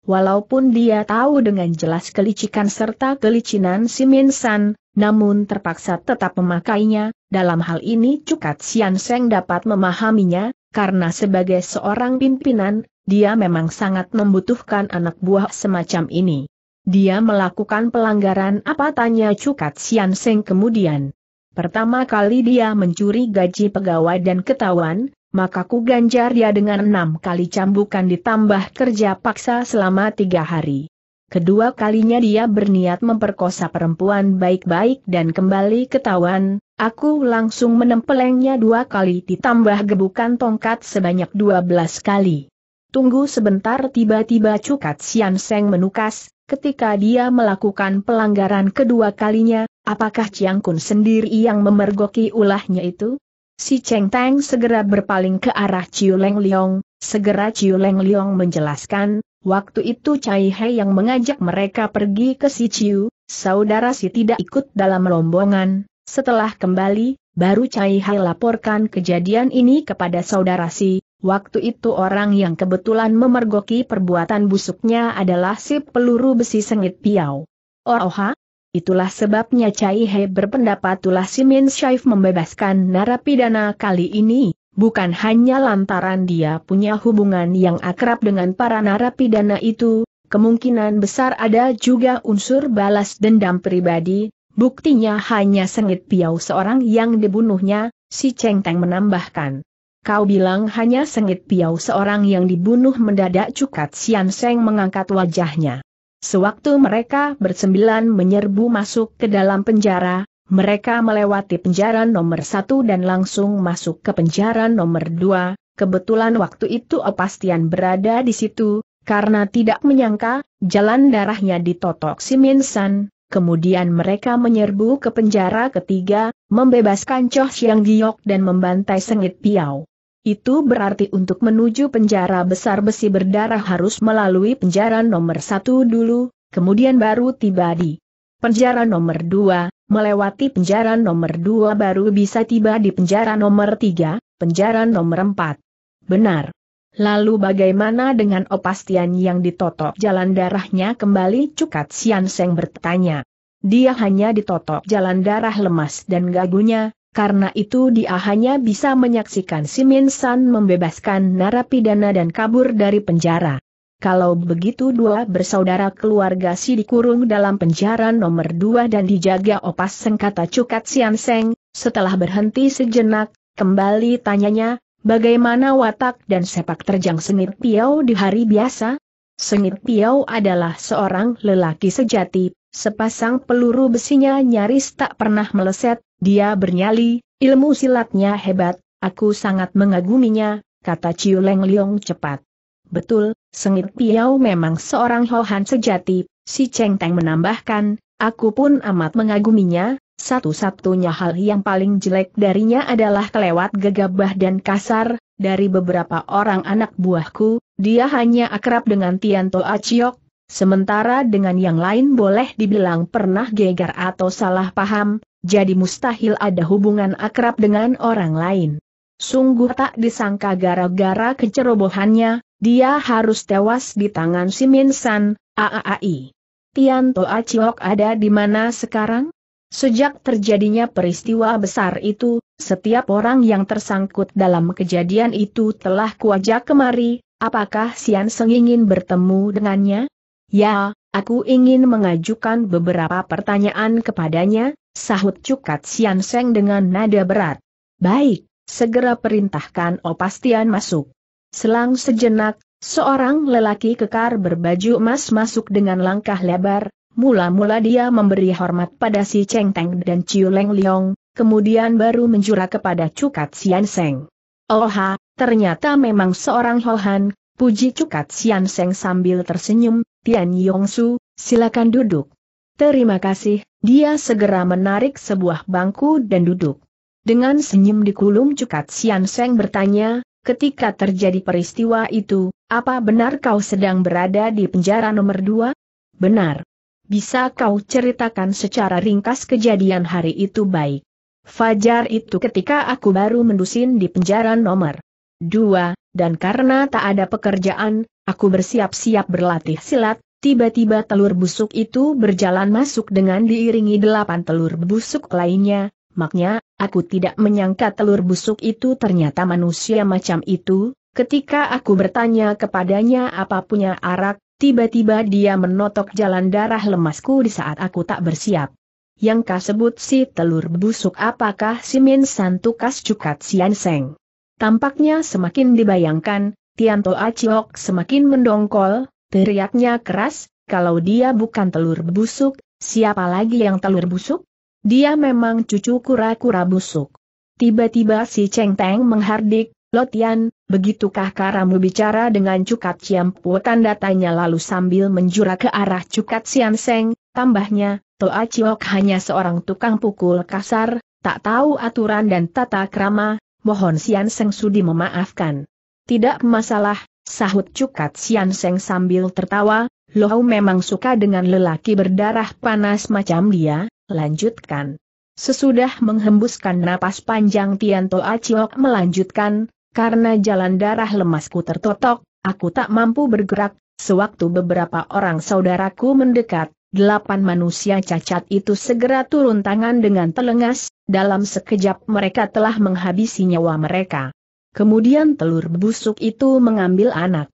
Walaupun dia tahu dengan jelas kelicikan serta kelicinan si Min San, namun terpaksa tetap memakainya, dalam hal ini Cukat Sian Seng dapat memahaminya, karena sebagai seorang pimpinan, dia memang sangat membutuhkan anak buah semacam ini. Dia melakukan pelanggaran apa tanya Cukat Sian Seng kemudian. Pertama kali dia mencuri gaji pegawai dan ketahuan, maka ku ganjar dia dengan enam kali cambukan ditambah kerja paksa selama tiga hari. Kedua kalinya dia berniat memperkosa perempuan baik-baik dan kembali ketahuan, Aku langsung menempelengnya dua kali ditambah gebukan tongkat sebanyak dua belas kali. Tunggu sebentar tiba-tiba Cukat Sian Seng menukas, ketika dia melakukan pelanggaran kedua kalinya, apakah Chiang Kun sendiri yang memergoki ulahnya itu? Si Cheng Tang segera berpaling ke arah Chiu Leng Leong, segera Chiu Leng Leong menjelaskan, waktu itu Cai He yang mengajak mereka pergi ke si Chiu, saudara si tidak ikut dalam rombongan, setelah kembali, baru Cai Hai laporkan kejadian ini kepada saudara si, waktu itu orang yang kebetulan memergoki perbuatan busuknya adalah si peluru besi sengit piau. Oroha? Oh, Itulah sebabnya Cai Hai berpendapat tulah si Min Shaif membebaskan narapidana kali ini, bukan hanya lantaran dia punya hubungan yang akrab dengan para narapidana itu, kemungkinan besar ada juga unsur balas dendam pribadi, Buktinya hanya sengit piau seorang yang dibunuhnya, si Cheng Teng menambahkan. Kau bilang hanya sengit piau seorang yang dibunuh mendadak cukat Sian Seng mengangkat wajahnya. Sewaktu mereka bersembilan menyerbu masuk ke dalam penjara, mereka melewati penjara nomor satu dan langsung masuk ke penjara nomor dua, kebetulan waktu itu Opastian berada di situ, karena tidak menyangka, jalan darahnya ditotok si Minsan, kemudian mereka menyerbu ke penjara ketiga, membebaskan Choh Siang Giok dan membantai Sengit Piau. Itu berarti untuk menuju penjara besar besi berdarah harus melalui penjara nomor satu dulu, kemudian baru tiba di penjara nomor dua, melewati penjara nomor dua baru bisa tiba di penjara nomor tiga, penjara nomor empat. Benar. Lalu bagaimana dengan opastian yang ditotok jalan darahnya kembali cukat Sian Seng bertanya. Dia hanya ditotok jalan darah lemas dan gagunya, karena itu dia hanya bisa menyaksikan si Min San membebaskan narapidana dan kabur dari penjara. Kalau begitu dua bersaudara keluarga si dikurung dalam penjara nomor dua dan dijaga opas sengkata cukat Sian Seng, setelah berhenti sejenak, kembali tanyanya, Bagaimana watak dan sepak terjang Sengit Piau di hari biasa? Sengit Piau adalah seorang lelaki sejati, sepasang peluru besinya nyaris tak pernah meleset, dia bernyali, ilmu silatnya hebat, aku sangat mengaguminya, kata Ciu Leng Leong cepat. Betul, Sengit Piau memang seorang Hohan sejati, si Cheng Teng menambahkan, aku pun amat mengaguminya, satu-satunya hal yang paling jelek darinya adalah kelewat gegabah dan kasar, dari beberapa orang anak buahku, dia hanya akrab dengan Tianto Aciok, sementara dengan yang lain boleh dibilang pernah gegar atau salah paham, jadi mustahil ada hubungan akrab dengan orang lain. Sungguh tak disangka gara-gara kecerobohannya, dia harus tewas di tangan si San, AAAI. Tianto Aciok ada di mana sekarang? Sejak terjadinya peristiwa besar itu, setiap orang yang tersangkut dalam kejadian itu telah kuajak kemari, apakah Sian Seng ingin bertemu dengannya? Ya, aku ingin mengajukan beberapa pertanyaan kepadanya, sahut cukat Sian Seng dengan nada berat. Baik, segera perintahkan Opastian masuk. Selang sejenak, seorang lelaki kekar berbaju emas masuk dengan langkah lebar, Mula-mula dia memberi hormat pada si Cheng Teng dan Chiu Leng Leong, kemudian baru menjura kepada Cukat Sian Seng. Oha, oh ternyata memang seorang Hohan, puji Cukat Sian Seng sambil tersenyum, Tian Yong Su, silakan duduk. Terima kasih, dia segera menarik sebuah bangku dan duduk. Dengan senyum di kulum Cukat Sian Seng bertanya, ketika terjadi peristiwa itu, apa benar kau sedang berada di penjara nomor dua? Benar. Bisa kau ceritakan secara ringkas kejadian hari itu baik. Fajar itu ketika aku baru mendusin di penjara nomor 2, dan karena tak ada pekerjaan, aku bersiap-siap berlatih silat, tiba-tiba telur busuk itu berjalan masuk dengan diiringi delapan telur busuk lainnya, maknya, aku tidak menyangka telur busuk itu ternyata manusia macam itu, ketika aku bertanya kepadanya apa punya arak, Tiba-tiba dia menotok jalan darah lemasku di saat aku tak bersiap. Yang kasebut si telur busuk apakah si Min Santukas Cukat Sian Seng. Tampaknya semakin dibayangkan, Tianto Aciok semakin mendongkol, teriaknya keras, kalau dia bukan telur busuk, siapa lagi yang telur busuk? Dia memang cucu kura-kura busuk. Tiba-tiba si Cheng Teng menghardik, Lotian, begitukah karamu bicara dengan Cukat Ciampu tanda tanya lalu sambil menjura ke arah Cukat Sianseng, tambahnya, Toa Ciok hanya seorang tukang pukul kasar, tak tahu aturan dan tata krama, mohon Sianseng sudi memaafkan. Tidak masalah, sahut Cukat Sianseng sambil tertawa, Loh memang suka dengan lelaki berdarah panas macam dia, lanjutkan. Sesudah menghembuskan napas panjang Tian Toa Ciok melanjutkan, karena jalan darah lemasku tertotok, aku tak mampu bergerak, sewaktu beberapa orang saudaraku mendekat, delapan manusia cacat itu segera turun tangan dengan telengas, dalam sekejap mereka telah menghabisi nyawa mereka. Kemudian telur busuk itu mengambil anak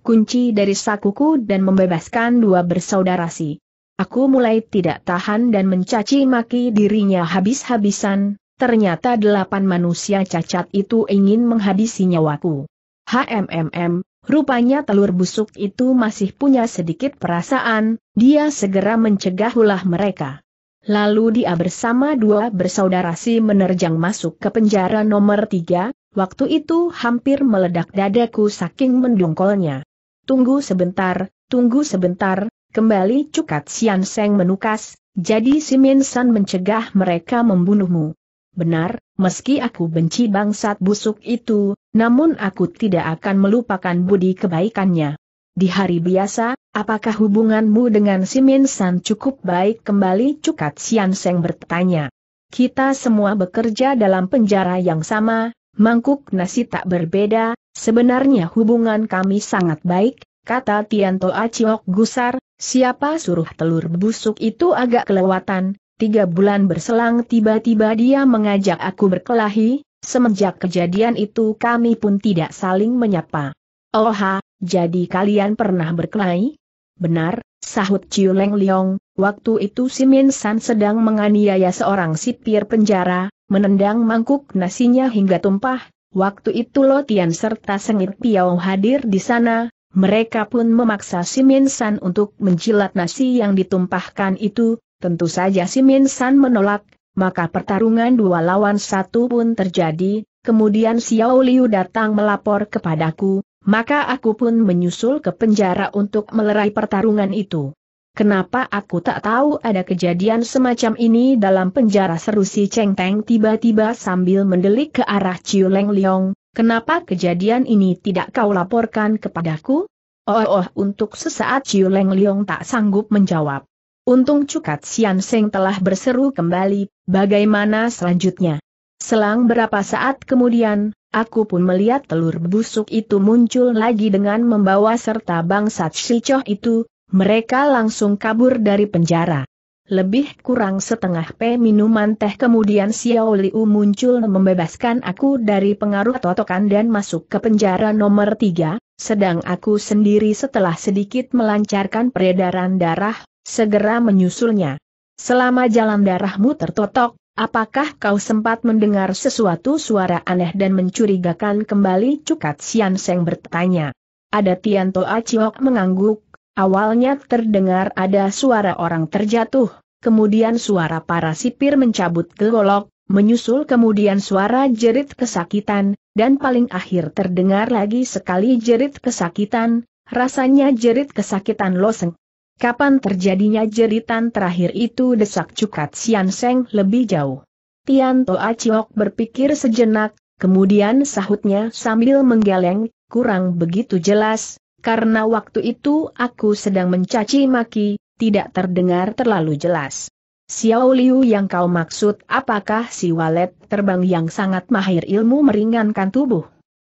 kunci dari sakuku dan membebaskan dua bersaudara si. Aku mulai tidak tahan dan mencaci maki dirinya habis-habisan, ternyata delapan manusia cacat itu ingin menghabisi nyawaku. HMMM, rupanya telur busuk itu masih punya sedikit perasaan, dia segera mencegah ulah mereka. Lalu dia bersama dua bersaudara si menerjang masuk ke penjara nomor tiga, waktu itu hampir meledak dadaku saking mendongkolnya. Tunggu sebentar, tunggu sebentar, kembali Cukat Sian Seng menukas, jadi si Min San mencegah mereka membunuhmu. Benar, meski aku benci bangsat busuk itu, namun aku tidak akan melupakan budi kebaikannya. Di hari biasa, apakah hubunganmu dengan Simin San cukup baik kembali Cukat Sian Seng bertanya. Kita semua bekerja dalam penjara yang sama, mangkuk nasi tak berbeda, sebenarnya hubungan kami sangat baik, kata Tianto Aciok Gusar, siapa suruh telur busuk itu agak kelewatan, Tiga bulan berselang tiba-tiba dia mengajak aku berkelahi, semenjak kejadian itu kami pun tidak saling menyapa. Oha, jadi kalian pernah berkelahi? Benar, sahut Ciu Leng Leong, waktu itu si Min San sedang menganiaya seorang sipir penjara, menendang mangkuk nasinya hingga tumpah, waktu itu Lo Tian serta Sengit Piao hadir di sana, mereka pun memaksa si Min San untuk menjilat nasi yang ditumpahkan itu, Tentu saja si Min San menolak, maka pertarungan dua lawan satu pun terjadi, kemudian Xiao Liu datang melapor kepadaku, maka aku pun menyusul ke penjara untuk melerai pertarungan itu. Kenapa aku tak tahu ada kejadian semacam ini dalam penjara seru si Cheng Teng tiba-tiba sambil mendelik ke arah Ciu Leng Leong, kenapa kejadian ini tidak kau laporkan kepadaku? Oh, oh, oh untuk sesaat Ciu Leng Leong tak sanggup menjawab. Untung Cukat Sian Seng telah berseru kembali, bagaimana selanjutnya. Selang berapa saat kemudian, aku pun melihat telur busuk itu muncul lagi dengan membawa serta bangsat silcoh itu, mereka langsung kabur dari penjara. Lebih kurang setengah P minuman teh kemudian Xiao Liu muncul membebaskan aku dari pengaruh totokan dan masuk ke penjara nomor tiga, sedang aku sendiri setelah sedikit melancarkan peredaran darah, segera menyusulnya. Selama jalan darahmu tertotok, apakah kau sempat mendengar sesuatu suara aneh dan mencurigakan kembali Cukat Sian Seng bertanya. Ada Tianto Aciok mengangguk, awalnya terdengar ada suara orang terjatuh, kemudian suara para sipir mencabut gelolok, menyusul kemudian suara jerit kesakitan, dan paling akhir terdengar lagi sekali jerit kesakitan, rasanya jerit kesakitan loseng. Kapan terjadinya jeritan terakhir itu desak cukat Sian Seng lebih jauh. Tian Toa Chiok berpikir sejenak, kemudian sahutnya sambil menggeleng, kurang begitu jelas, karena waktu itu aku sedang mencaci maki, tidak terdengar terlalu jelas. Xiao Liu yang kau maksud apakah si walet terbang yang sangat mahir ilmu meringankan tubuh?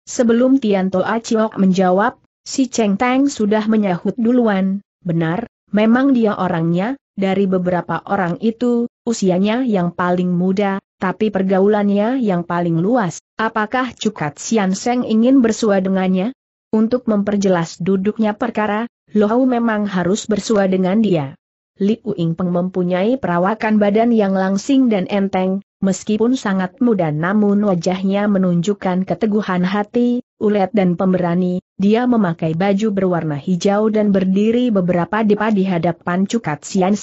Sebelum Tian Tianto Aciok menjawab, si Cheng Tang sudah menyahut duluan, benar, Memang dia orangnya, dari beberapa orang itu, usianya yang paling muda, tapi pergaulannya yang paling luas. Apakah Cukat Sian Seng ingin bersua dengannya? Untuk memperjelas duduknya perkara, Lohau memang harus bersua dengan dia. Li Uing Peng mempunyai perawakan badan yang langsing dan enteng, meskipun sangat muda namun wajahnya menunjukkan keteguhan hati, ulet dan pemberani, dia memakai baju berwarna hijau dan berdiri beberapa depa di hadapan Cukat Sian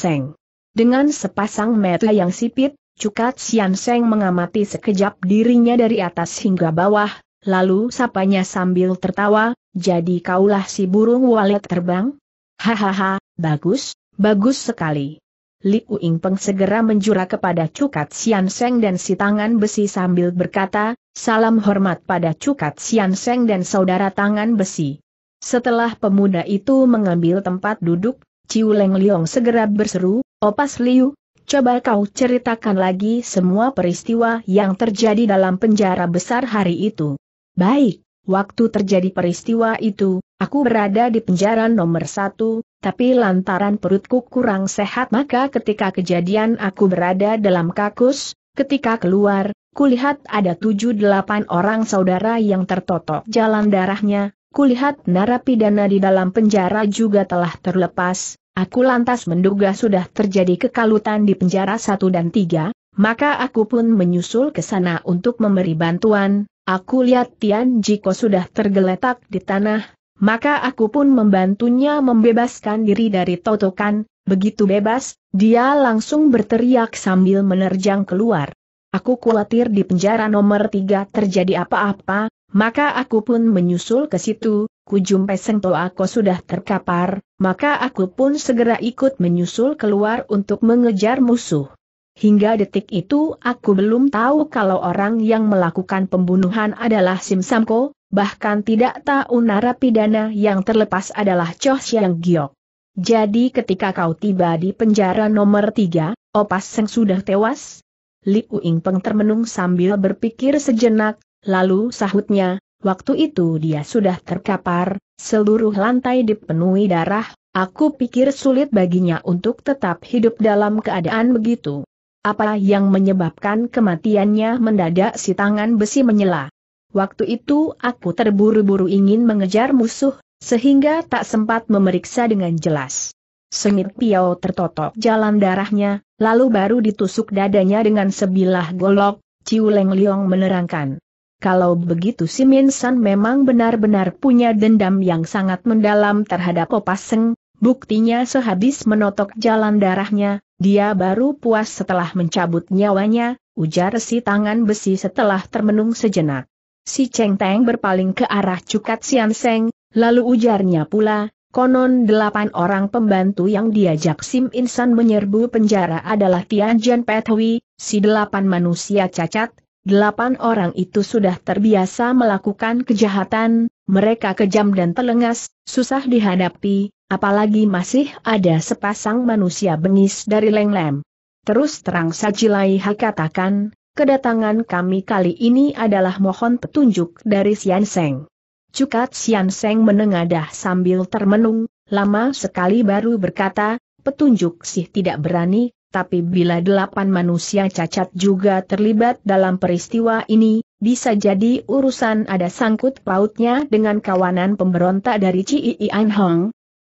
Dengan sepasang mata yang sipit, Cukat Sian mengamati sekejap dirinya dari atas hingga bawah, lalu sapanya sambil tertawa, jadi kaulah si burung walet terbang? Hahaha, bagus, bagus sekali. Liu Yingpeng segera menjura kepada Cukat Sian Seng dan si tangan besi sambil berkata, salam hormat pada Cukat Sian Seng dan saudara tangan besi. Setelah pemuda itu mengambil tempat duduk, Ciu Leng Liong segera berseru, Opas Liu, coba kau ceritakan lagi semua peristiwa yang terjadi dalam penjara besar hari itu. Baik, waktu terjadi peristiwa itu, aku berada di penjara nomor satu, tapi lantaran perutku kurang sehat maka ketika kejadian aku berada dalam kakus, ketika keluar, kulihat ada tujuh delapan orang saudara yang tertotok jalan darahnya, kulihat narapidana di dalam penjara juga telah terlepas, aku lantas menduga sudah terjadi kekalutan di penjara satu dan tiga, maka aku pun menyusul ke sana untuk memberi bantuan, aku lihat Tian Jiko sudah tergeletak di tanah, maka aku pun membantunya membebaskan diri dari totokan, begitu bebas, dia langsung berteriak sambil menerjang keluar. Aku khawatir di penjara nomor tiga terjadi apa-apa, maka aku pun menyusul ke situ, Kujumpai Peseng aku sudah terkapar, maka aku pun segera ikut menyusul keluar untuk mengejar musuh. Hingga detik itu aku belum tahu kalau orang yang melakukan pembunuhan adalah Sim Samko, bahkan tidak tahu narapidana yang terlepas adalah Cho Siang Giok. Jadi ketika kau tiba di penjara nomor tiga, Opas Seng sudah tewas? Liu Yingpeng termenung sambil berpikir sejenak, lalu sahutnya, Waktu itu dia sudah terkapar, seluruh lantai dipenuhi darah, aku pikir sulit baginya untuk tetap hidup dalam keadaan begitu. Apa yang menyebabkan kematiannya mendadak si tangan besi menyela. Waktu itu aku terburu-buru ingin mengejar musuh, sehingga tak sempat memeriksa dengan jelas. Sengit Piao tertotok jalan darahnya, lalu baru ditusuk dadanya dengan sebilah golok, Ciu Leng Liong menerangkan. Kalau begitu si Min San memang benar-benar punya dendam yang sangat mendalam terhadap Opaseng, buktinya sehabis menotok jalan darahnya, dia baru puas setelah mencabut nyawanya, ujar si tangan besi setelah termenung sejenak. Si Cheng Teng berpaling ke arah Cukat Sian Seng, lalu ujarnya pula, konon delapan orang pembantu yang diajak Sim Insan menyerbu penjara adalah Tian Pet Pethui, si delapan manusia cacat, delapan orang itu sudah terbiasa melakukan kejahatan, mereka kejam dan telengas, susah dihadapi, apalagi masih ada sepasang manusia bengis dari Lenglem. Terus terang Sajilai katakan, Kedatangan kami kali ini adalah mohon petunjuk dari Sian Seng. Cukat Sian Seng menengadah sambil termenung, lama sekali baru berkata, petunjuk sih tidak berani, tapi bila delapan manusia cacat juga terlibat dalam peristiwa ini, bisa jadi urusan ada sangkut pautnya dengan kawanan pemberontak dari Cii An Hong.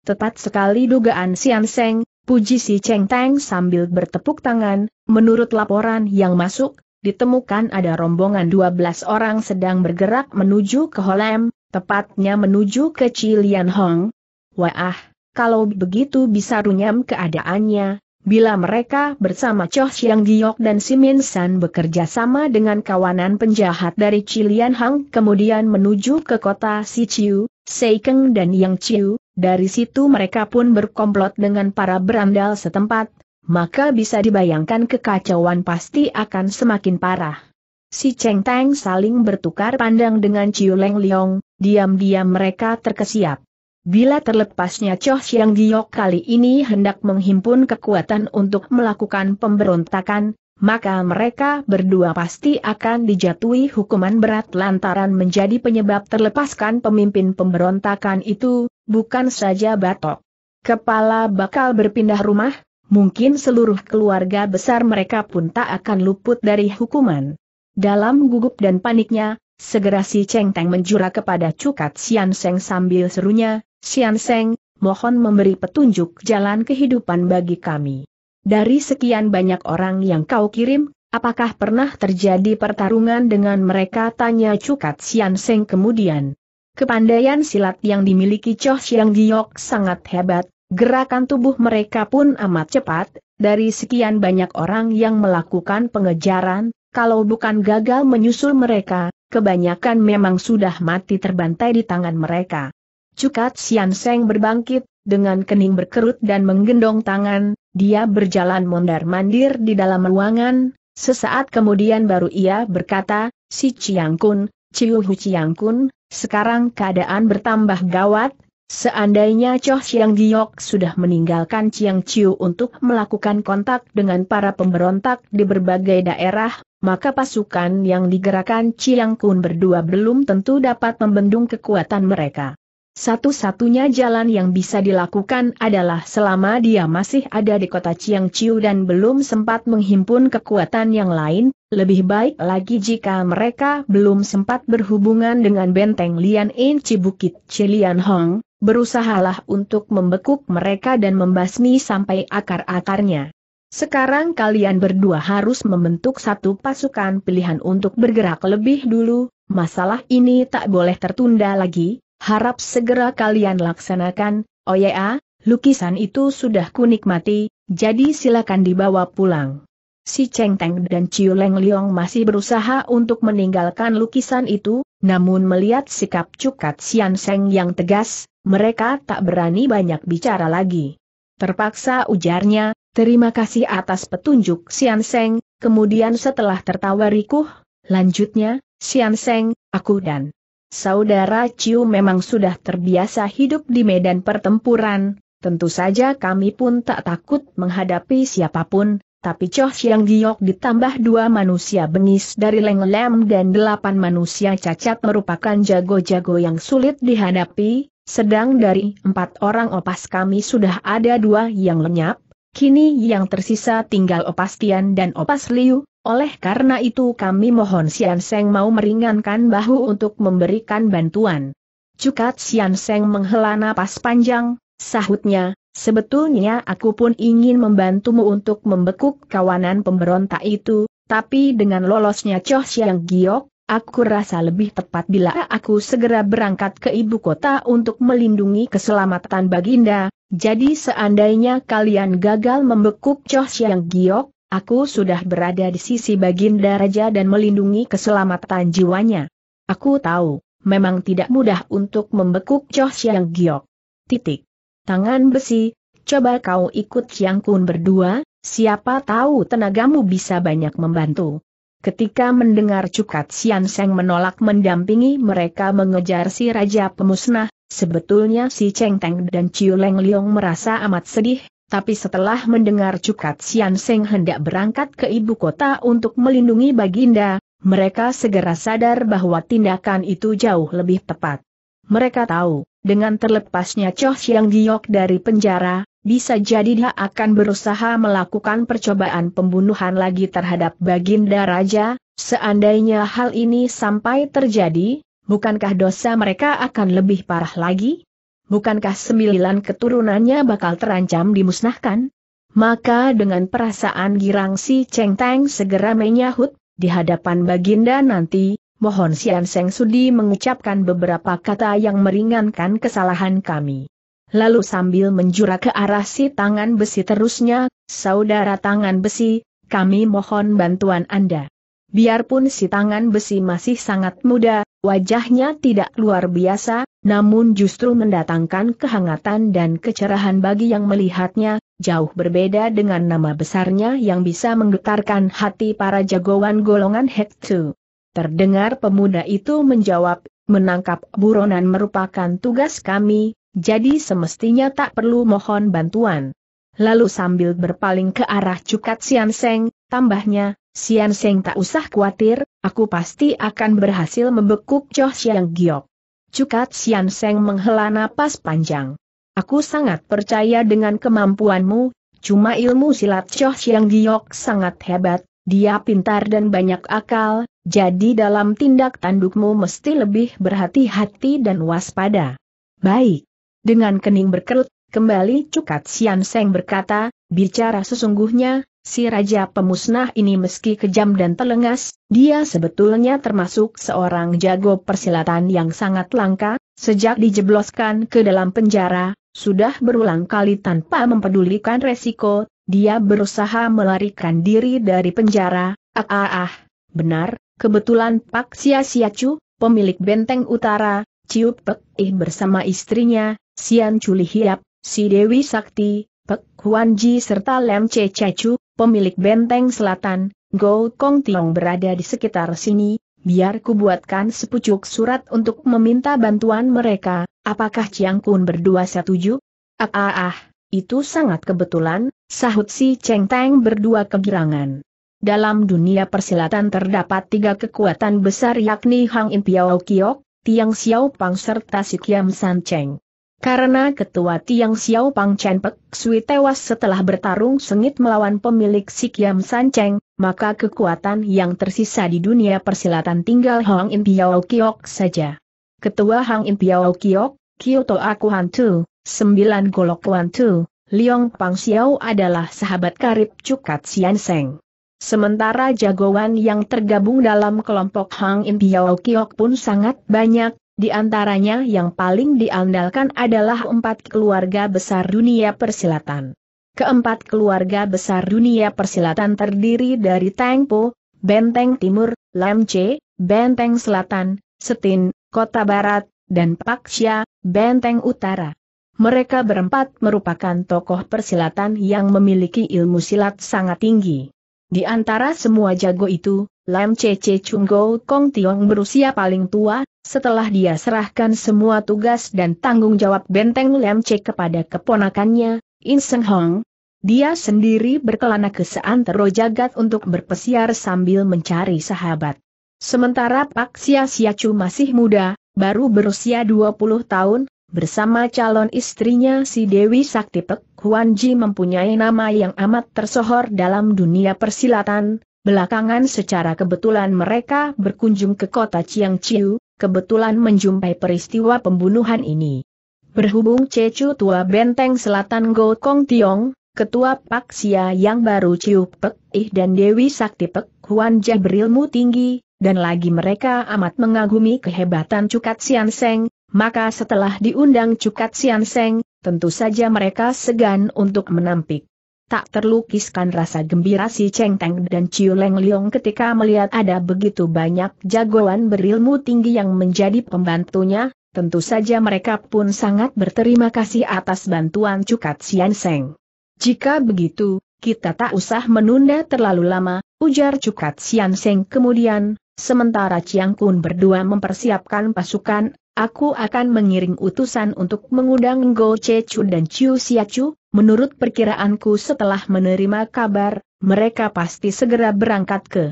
Tepat sekali dugaan Sian Seng, puji si Cheng Tang sambil bertepuk tangan, menurut laporan yang masuk, ditemukan ada rombongan 12 orang sedang bergerak menuju ke Holem, tepatnya menuju ke Cilian Hong. Wah, kalau begitu bisa runyam keadaannya, bila mereka bersama Choh Siang Giok dan Simin San bekerja sama dengan kawanan penjahat dari Cilian Hong, kemudian menuju ke kota Si Chiu, Seikeng dan Yang Chiu, dari situ mereka pun berkomplot dengan para berandal setempat, maka bisa dibayangkan kekacauan pasti akan semakin parah. Si Cheng Tang saling bertukar pandang dengan Ciu Leng Leong, diam-diam mereka terkesiap. Bila terlepasnya Choh Siang Giok kali ini hendak menghimpun kekuatan untuk melakukan pemberontakan, maka mereka berdua pasti akan dijatuhi hukuman berat lantaran menjadi penyebab terlepaskan pemimpin pemberontakan itu, bukan saja batok. Kepala bakal berpindah rumah, mungkin seluruh keluarga besar mereka pun tak akan luput dari hukuman. Dalam gugup dan paniknya, segera si Cheng Teng menjura kepada Cukat Sian Seng sambil serunya, Sian Seng, mohon memberi petunjuk jalan kehidupan bagi kami. Dari sekian banyak orang yang kau kirim, apakah pernah terjadi pertarungan dengan mereka? Tanya Cukat Sian Seng kemudian. Kepandaian silat yang dimiliki Choh Siang Giok sangat hebat, Gerakan tubuh mereka pun amat cepat, dari sekian banyak orang yang melakukan pengejaran, kalau bukan gagal menyusul mereka, kebanyakan memang sudah mati terbantai di tangan mereka. Cukat Sian Seng berbangkit, dengan kening berkerut dan menggendong tangan, dia berjalan mondar-mandir di dalam ruangan, sesaat kemudian baru ia berkata, si Chiang Kun, Ciu Hu Chiang Kun, sekarang keadaan bertambah gawat, Seandainya Choh Siang Giok sudah meninggalkan Chiang Chiu untuk melakukan kontak dengan para pemberontak di berbagai daerah, maka pasukan yang digerakkan Chiang Kun berdua belum tentu dapat membendung kekuatan mereka. Satu-satunya jalan yang bisa dilakukan adalah selama dia masih ada di kota Chiang Chiu dan belum sempat menghimpun kekuatan yang lain, lebih baik lagi jika mereka belum sempat berhubungan dengan benteng Lian In Cibukit Chilian Hong, berusahalah untuk membekuk mereka dan membasmi sampai akar-akarnya. Sekarang kalian berdua harus membentuk satu pasukan pilihan untuk bergerak lebih dulu, masalah ini tak boleh tertunda lagi, harap segera kalian laksanakan, oh ya, lukisan itu sudah kunikmati, jadi silakan dibawa pulang. Si Cheng Teng dan Chiu Leng Leong masih berusaha untuk meninggalkan lukisan itu, namun melihat sikap Cukat Sian Seng yang tegas, mereka tak berani banyak bicara lagi. Terpaksa ujarnya, terima kasih atas petunjuk Sian Seng, kemudian setelah tertawa rikuh, lanjutnya, Sian Seng, aku dan saudara Ciu memang sudah terbiasa hidup di medan pertempuran, tentu saja kami pun tak takut menghadapi siapapun, tapi Choh Siang Giok ditambah dua manusia bengis dari Leng Lem dan delapan manusia cacat merupakan jago-jago yang sulit dihadapi, sedang dari empat orang opas kami sudah ada dua yang lenyap, kini yang tersisa tinggal opas Tian dan opas Liu, oleh karena itu kami mohon Sian Seng mau meringankan bahu untuk memberikan bantuan. Cukat Sian Seng menghela napas panjang, sahutnya, sebetulnya aku pun ingin membantumu untuk membekuk kawanan pemberontak itu, tapi dengan lolosnya Choh Siang Giok, Aku rasa lebih tepat bila aku segera berangkat ke ibu kota untuk melindungi keselamatan Baginda, jadi seandainya kalian gagal membekuk Choh Siang Giok, aku sudah berada di sisi Baginda Raja dan melindungi keselamatan jiwanya. Aku tahu, memang tidak mudah untuk membekuk Choh Siang Giok. Titik. Tangan besi, coba kau ikut Siang Kun berdua, siapa tahu tenagamu bisa banyak membantu. Ketika mendengar Cukat Sian Seng menolak mendampingi mereka mengejar si Raja Pemusnah, sebetulnya si Cheng Teng dan Ciu Leng Leong merasa amat sedih, tapi setelah mendengar Cukat Sian Seng hendak berangkat ke ibu kota untuk melindungi Baginda, mereka segera sadar bahwa tindakan itu jauh lebih tepat. Mereka tahu, dengan terlepasnya Choh Siang Giok dari penjara, bisa jadi dia akan berusaha melakukan percobaan pembunuhan lagi terhadap Baginda Raja, seandainya hal ini sampai terjadi, bukankah dosa mereka akan lebih parah lagi? Bukankah sembilan keturunannya bakal terancam dimusnahkan? Maka dengan perasaan girang si Cheng Tang segera menyahut, di hadapan Baginda nanti, mohon Sian Seng Sudi mengucapkan beberapa kata yang meringankan kesalahan kami lalu sambil menjura ke arah si tangan besi terusnya, saudara tangan besi, kami mohon bantuan Anda. Biarpun si tangan besi masih sangat muda, wajahnya tidak luar biasa, namun justru mendatangkan kehangatan dan kecerahan bagi yang melihatnya, jauh berbeda dengan nama besarnya yang bisa menggetarkan hati para jagoan golongan Hektu. Terdengar pemuda itu menjawab, menangkap buronan merupakan tugas kami, jadi semestinya tak perlu mohon bantuan. Lalu sambil berpaling ke arah Cukat Sian Seng, tambahnya, Sian Seng tak usah khawatir, aku pasti akan berhasil membekuk Choh Siang Giok. Cukat Sian Seng menghela napas panjang. Aku sangat percaya dengan kemampuanmu, cuma ilmu silat Choh Siang Giok sangat hebat, dia pintar dan banyak akal, jadi dalam tindak tandukmu mesti lebih berhati-hati dan waspada. Baik. Dengan kening berkerut, kembali Cukat Sian Seng berkata, bicara sesungguhnya, si Raja Pemusnah ini meski kejam dan telengas, dia sebetulnya termasuk seorang jago persilatan yang sangat langka, sejak dijebloskan ke dalam penjara, sudah berulang kali tanpa mempedulikan resiko, dia berusaha melarikan diri dari penjara, ah ah ah, benar, kebetulan Pak Sia Sia Chu, pemilik benteng utara, Ciu Pek Ih bersama istrinya, Sian Chuli Hiap, si Dewi Sakti, Pek Huan Ji serta Lem Che Chechu, pemilik benteng selatan, Go Kong Tiong berada di sekitar sini, biar buatkan sepucuk surat untuk meminta bantuan mereka, apakah Chiang Kun berdua setuju? Ah ah ah, itu sangat kebetulan, sahut si Cheng Teng berdua kegirangan. Dalam dunia persilatan terdapat tiga kekuatan besar yakni Hang In Piao Kiok, Tiang Xiao Pang serta Si Kiam San Cheng. Karena ketua Tiang Xiao Pang Chen Pek Sui tewas setelah bertarung sengit melawan pemilik Sikyam Cheng, maka kekuatan yang tersisa di dunia persilatan tinggal Hong In Piao Kiok saja. Ketua Hong In Piao Kiok, Kyoto Aku Hantu, Sembilan Golok Tu, Liong Pang Xiao adalah sahabat karib Cukat Sian Seng. Sementara jagoan yang tergabung dalam kelompok Hang In Piao Kiok pun sangat banyak, di antaranya yang paling diandalkan adalah empat keluarga besar dunia persilatan. Keempat keluarga besar dunia persilatan terdiri dari Tengpo, Benteng Timur, Lamce, Benteng Selatan, Setin, Kota Barat, dan Xia, Benteng Utara. Mereka berempat merupakan tokoh persilatan yang memiliki ilmu silat sangat tinggi. Di antara semua jago itu, Lam Cece Chunggo Kong Tiong berusia paling tua, setelah dia serahkan semua tugas dan tanggung jawab benteng Lam Cek kepada keponakannya, In Seng Hong, dia sendiri berkelana ke seantero jagat untuk berpesiar sambil mencari sahabat. Sementara Pak Sia Sia Siacu masih muda, baru berusia 20 tahun, bersama calon istrinya si Dewi Sakti Pek Huan Ji mempunyai nama yang amat tersohor dalam dunia persilatan, Belakangan secara kebetulan mereka berkunjung ke kota Chiang Chiu, kebetulan menjumpai peristiwa pembunuhan ini. Berhubung Cecu tua benteng selatan Go Kong Tiong, ketua Paksia yang baru Chiu Pek Ih dan Dewi Sakti Pek Huan Jah berilmu tinggi, dan lagi mereka amat mengagumi kehebatan Cukat Sian Seng, maka setelah diundang Cukat Sian Seng, tentu saja mereka segan untuk menampik tak terlukiskan rasa gembira si Cheng Teng dan Chiu Leng Leong ketika melihat ada begitu banyak jagoan berilmu tinggi yang menjadi pembantunya, tentu saja mereka pun sangat berterima kasih atas bantuan Cukat Sian Seng. Jika begitu, kita tak usah menunda terlalu lama, ujar Cukat Sian Seng kemudian, sementara Chiang Kun berdua mempersiapkan pasukan, aku akan mengiring utusan untuk mengundang Go Che Chu dan Chiu Xia Chu, Menurut perkiraanku setelah menerima kabar, mereka pasti segera berangkat ke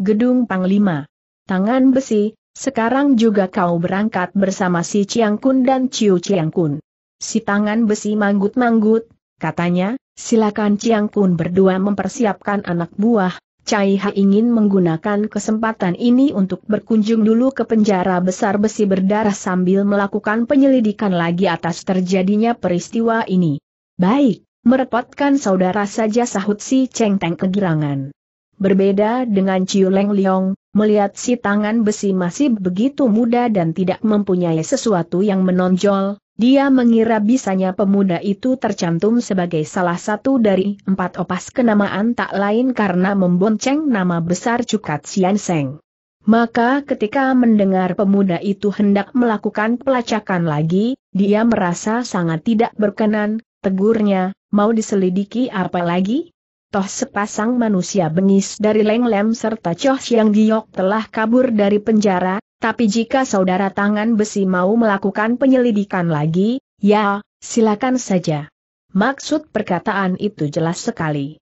Gedung Panglima. Tangan besi, sekarang juga kau berangkat bersama si Chiang Kun dan Ciu Chiang Kun. Si tangan besi manggut-manggut, katanya, silakan Chiang Kun berdua mempersiapkan anak buah, Cai Ha ingin menggunakan kesempatan ini untuk berkunjung dulu ke penjara besar besi berdarah sambil melakukan penyelidikan lagi atas terjadinya peristiwa ini. Baik, merepotkan saudara saja sahut si Cheng Teng kegirangan. Berbeda dengan Ciu Leng Leong, melihat si tangan besi masih begitu muda dan tidak mempunyai sesuatu yang menonjol, dia mengira bisanya pemuda itu tercantum sebagai salah satu dari empat opas kenamaan tak lain karena membonceng nama besar Cukat Sian Seng. Maka ketika mendengar pemuda itu hendak melakukan pelacakan lagi, dia merasa sangat tidak berkenan, tegurnya, mau diselidiki apa lagi? Toh sepasang manusia bengis dari Leng Lem serta Choh Siang Giok telah kabur dari penjara, tapi jika saudara tangan besi mau melakukan penyelidikan lagi, ya, silakan saja. Maksud perkataan itu jelas sekali.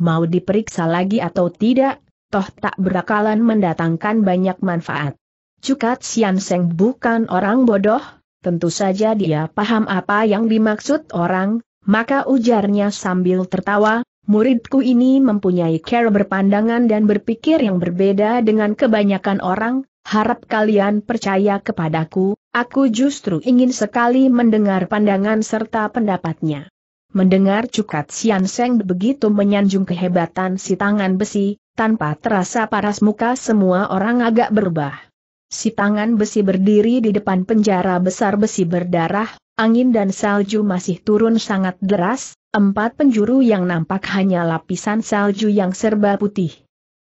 Mau diperiksa lagi atau tidak, toh tak berakalan mendatangkan banyak manfaat. Cukat Sian Seng bukan orang bodoh, tentu saja dia paham apa yang dimaksud orang, maka ujarnya sambil tertawa, muridku ini mempunyai cara berpandangan dan berpikir yang berbeda dengan kebanyakan orang, harap kalian percaya kepadaku, aku justru ingin sekali mendengar pandangan serta pendapatnya. Mendengar cukat Sian Seng begitu menyanjung kehebatan si tangan besi, tanpa terasa paras muka semua orang agak berubah. Si tangan besi berdiri di depan penjara besar besi berdarah, angin dan salju masih turun sangat deras, empat penjuru yang nampak hanya lapisan salju yang serba putih.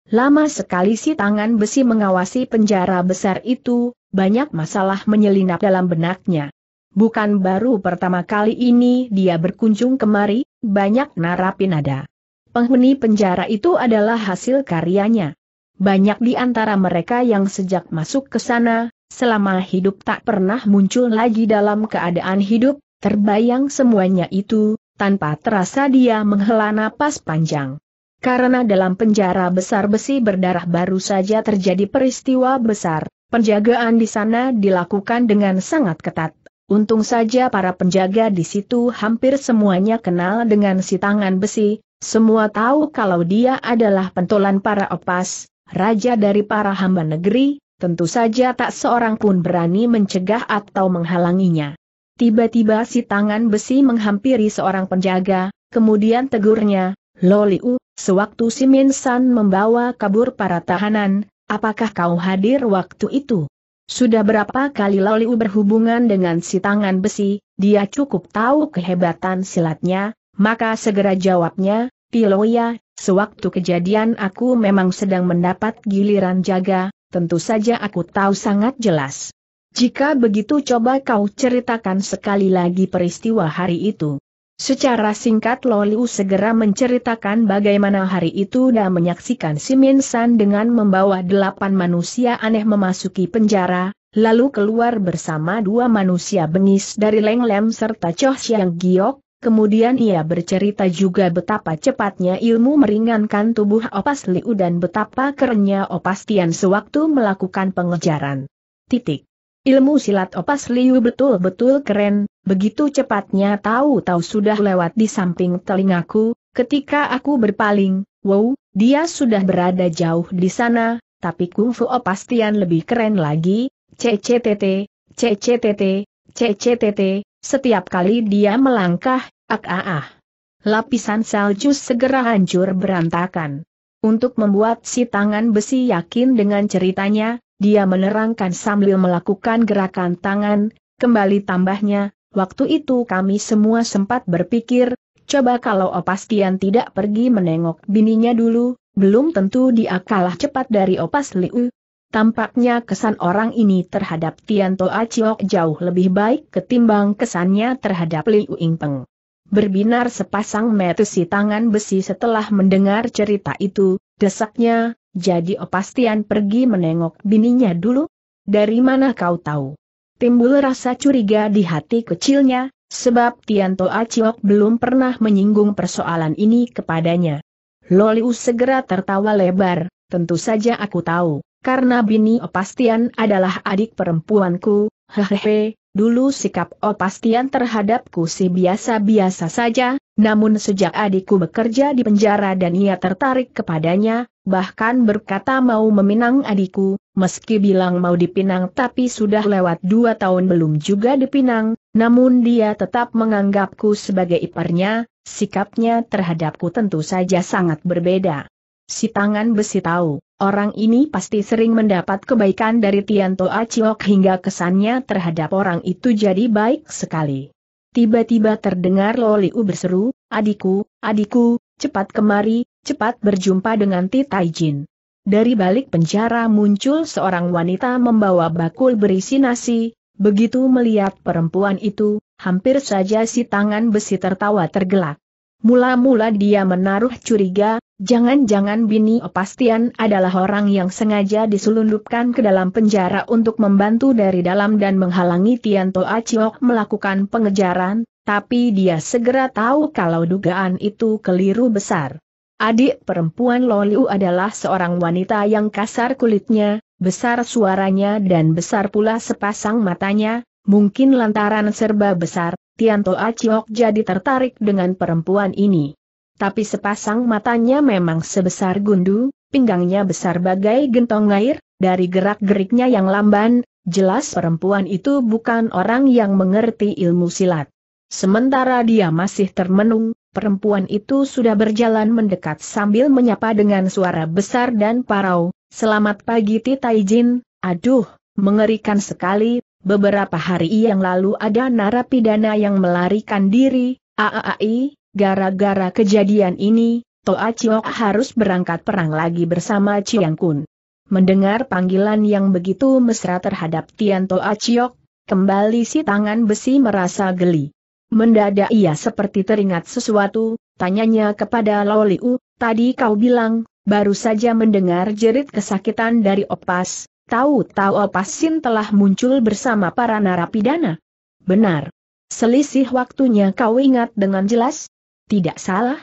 Lama sekali si tangan besi mengawasi penjara besar itu, banyak masalah menyelinap dalam benaknya. Bukan baru pertama kali ini dia berkunjung kemari, banyak ada. Penghuni penjara itu adalah hasil karyanya. Banyak di antara mereka yang sejak masuk ke sana, selama hidup tak pernah muncul lagi dalam keadaan hidup, terbayang semuanya itu, tanpa terasa dia menghela napas panjang. Karena dalam penjara besar besi berdarah baru saja terjadi peristiwa besar, penjagaan di sana dilakukan dengan sangat ketat. Untung saja para penjaga di situ hampir semuanya kenal dengan si tangan besi, semua tahu kalau dia adalah pentolan para opas, raja dari para hamba negeri, tentu saja tak seorang pun berani mencegah atau menghalanginya. Tiba-tiba si tangan besi menghampiri seorang penjaga, kemudian tegurnya, Loliu, sewaktu si Min San membawa kabur para tahanan, apakah kau hadir waktu itu? Sudah berapa kali Loliu berhubungan dengan si tangan besi, dia cukup tahu kehebatan silatnya, maka segera jawabnya, Piloya, Sewaktu kejadian aku memang sedang mendapat giliran jaga, tentu saja aku tahu sangat jelas. Jika begitu coba kau ceritakan sekali lagi peristiwa hari itu. Secara singkat Loliu segera menceritakan bagaimana hari itu dan menyaksikan Simin San dengan membawa delapan manusia aneh memasuki penjara, lalu keluar bersama dua manusia bengis dari Leng Lem serta Choh yang Giok, Kemudian ia bercerita juga betapa cepatnya ilmu meringankan tubuh Opas Liu dan betapa kerennya Opas Tian sewaktu melakukan pengejaran. Titik. Ilmu silat Opas Liu betul-betul keren, begitu cepatnya tahu-tahu sudah lewat di samping telingaku, ketika aku berpaling, wow, dia sudah berada jauh di sana, tapi kungfu Opas Tian lebih keren lagi, CCTT, CCTT, CCTT, setiap kali dia melangkah, ak ah, ah. Lapisan salju segera hancur berantakan. Untuk membuat si tangan besi yakin dengan ceritanya, dia menerangkan sambil melakukan gerakan tangan, kembali tambahnya, waktu itu kami semua sempat berpikir, coba kalau Opastian tidak pergi menengok bininya dulu, belum tentu dia kalah cepat dari Opas Liu, Tampaknya kesan orang ini terhadap Tianto Aciok jauh lebih baik ketimbang kesannya terhadap Liu Yingpeng. Berbinar sepasang metusi tangan besi setelah mendengar cerita itu, desaknya, jadi opastian pergi menengok bininya dulu? Dari mana kau tahu? Timbul rasa curiga di hati kecilnya, sebab Tianto Aciok belum pernah menyinggung persoalan ini kepadanya. Loliu segera tertawa lebar, tentu saja aku tahu karena Bini Opastian adalah adik perempuanku, hehehe, dulu sikap Opastian terhadapku si biasa-biasa saja, namun sejak adikku bekerja di penjara dan ia tertarik kepadanya, bahkan berkata mau meminang adikku, meski bilang mau dipinang tapi sudah lewat dua tahun belum juga dipinang, namun dia tetap menganggapku sebagai iparnya, sikapnya terhadapku tentu saja sangat berbeda. Si tangan besi tahu Orang ini pasti sering mendapat kebaikan dari Tianto Aciok hingga kesannya terhadap orang itu jadi baik sekali. Tiba-tiba terdengar Loliu berseru, adikku, adikku, cepat kemari, cepat berjumpa dengan Titai Jin. Dari balik penjara muncul seorang wanita membawa bakul berisi nasi, begitu melihat perempuan itu, hampir saja si tangan besi tertawa tergelak. Mula-mula dia menaruh curiga, jangan-jangan Bini Opastian adalah orang yang sengaja diselundupkan ke dalam penjara untuk membantu dari dalam dan menghalangi Tianto Aciok melakukan pengejaran, tapi dia segera tahu kalau dugaan itu keliru besar. Adik perempuan Loliu adalah seorang wanita yang kasar kulitnya, besar suaranya dan besar pula sepasang matanya, mungkin lantaran serba besar, Tianto Aciok jadi tertarik dengan perempuan ini. Tapi sepasang matanya memang sebesar gundu, pinggangnya besar bagai gentong air, dari gerak-geriknya yang lamban, jelas perempuan itu bukan orang yang mengerti ilmu silat. Sementara dia masih termenung, perempuan itu sudah berjalan mendekat sambil menyapa dengan suara besar dan parau, Selamat pagi Tita Ijin, aduh, mengerikan sekali, Beberapa hari yang lalu ada narapidana yang melarikan diri, AAI, gara-gara kejadian ini, Toa Chiok harus berangkat perang lagi bersama Chiang Kun. Mendengar panggilan yang begitu mesra terhadap Tian Toa Chiok, kembali si tangan besi merasa geli. Mendadak ia seperti teringat sesuatu, tanyanya kepada Loliu, tadi kau bilang, baru saja mendengar jerit kesakitan dari opas, Tahu-tahu Opasin telah muncul bersama para narapidana. Benar. Selisih waktunya kau ingat dengan jelas? Tidak salah.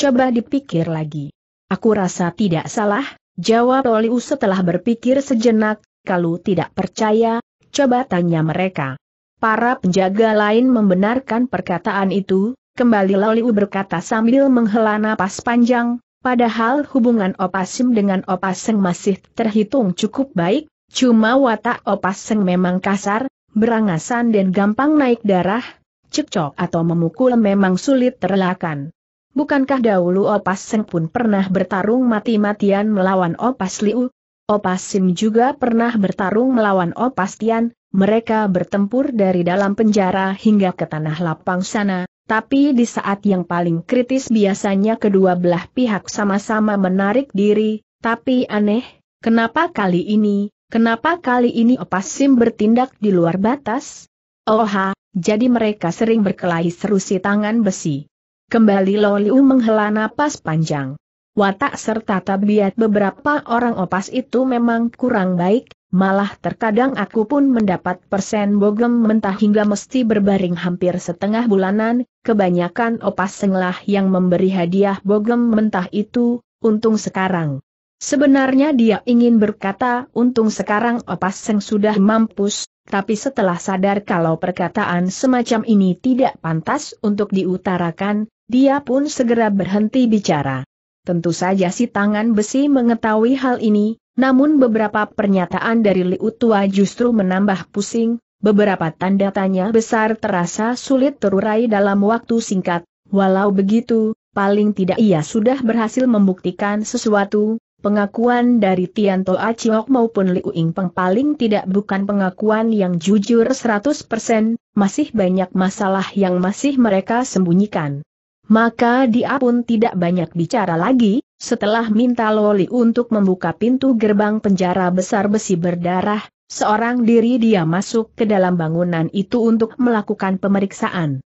Coba dipikir lagi. Aku rasa tidak salah, jawab Oliu setelah berpikir sejenak, kalau tidak percaya, coba tanya mereka. Para penjaga lain membenarkan perkataan itu, kembali Oliu berkata sambil menghela napas panjang, Padahal hubungan Opasim dengan Opaseng masih terhitung cukup baik, cuma watak Opaseng memang kasar, berangasan dan gampang naik darah, cekcok atau memukul memang sulit terelakkan. Bukankah dahulu Opaseng pun pernah bertarung mati-matian melawan Opas Liu? Opasim juga pernah bertarung melawan Opastian, mereka bertempur dari dalam penjara hingga ke tanah lapang sana, tapi di saat yang paling kritis biasanya kedua belah pihak sama-sama menarik diri, tapi aneh, kenapa kali ini, kenapa kali ini Opasim bertindak di luar batas? Oha, jadi mereka sering berkelahi serusi tangan besi. Kembali Loliu menghela napas panjang watak serta tabiat beberapa orang opas itu memang kurang baik, malah terkadang aku pun mendapat persen bogem mentah hingga mesti berbaring hampir setengah bulanan, kebanyakan opas senglah yang memberi hadiah bogem mentah itu, untung sekarang. Sebenarnya dia ingin berkata untung sekarang opas seng sudah mampus, tapi setelah sadar kalau perkataan semacam ini tidak pantas untuk diutarakan, dia pun segera berhenti bicara. Tentu saja si tangan besi mengetahui hal ini, namun beberapa pernyataan dari Liu Tua justru menambah pusing, beberapa tanda tanya besar terasa sulit terurai dalam waktu singkat, walau begitu, paling tidak ia sudah berhasil membuktikan sesuatu, pengakuan dari Tian Tianto Aciok maupun Liu Peng paling tidak bukan pengakuan yang jujur 100%, masih banyak masalah yang masih mereka sembunyikan. Maka dia pun tidak banyak bicara lagi, setelah minta Loli untuk membuka pintu gerbang penjara besar besi berdarah, seorang diri dia masuk ke dalam bangunan itu untuk melakukan pemeriksaan.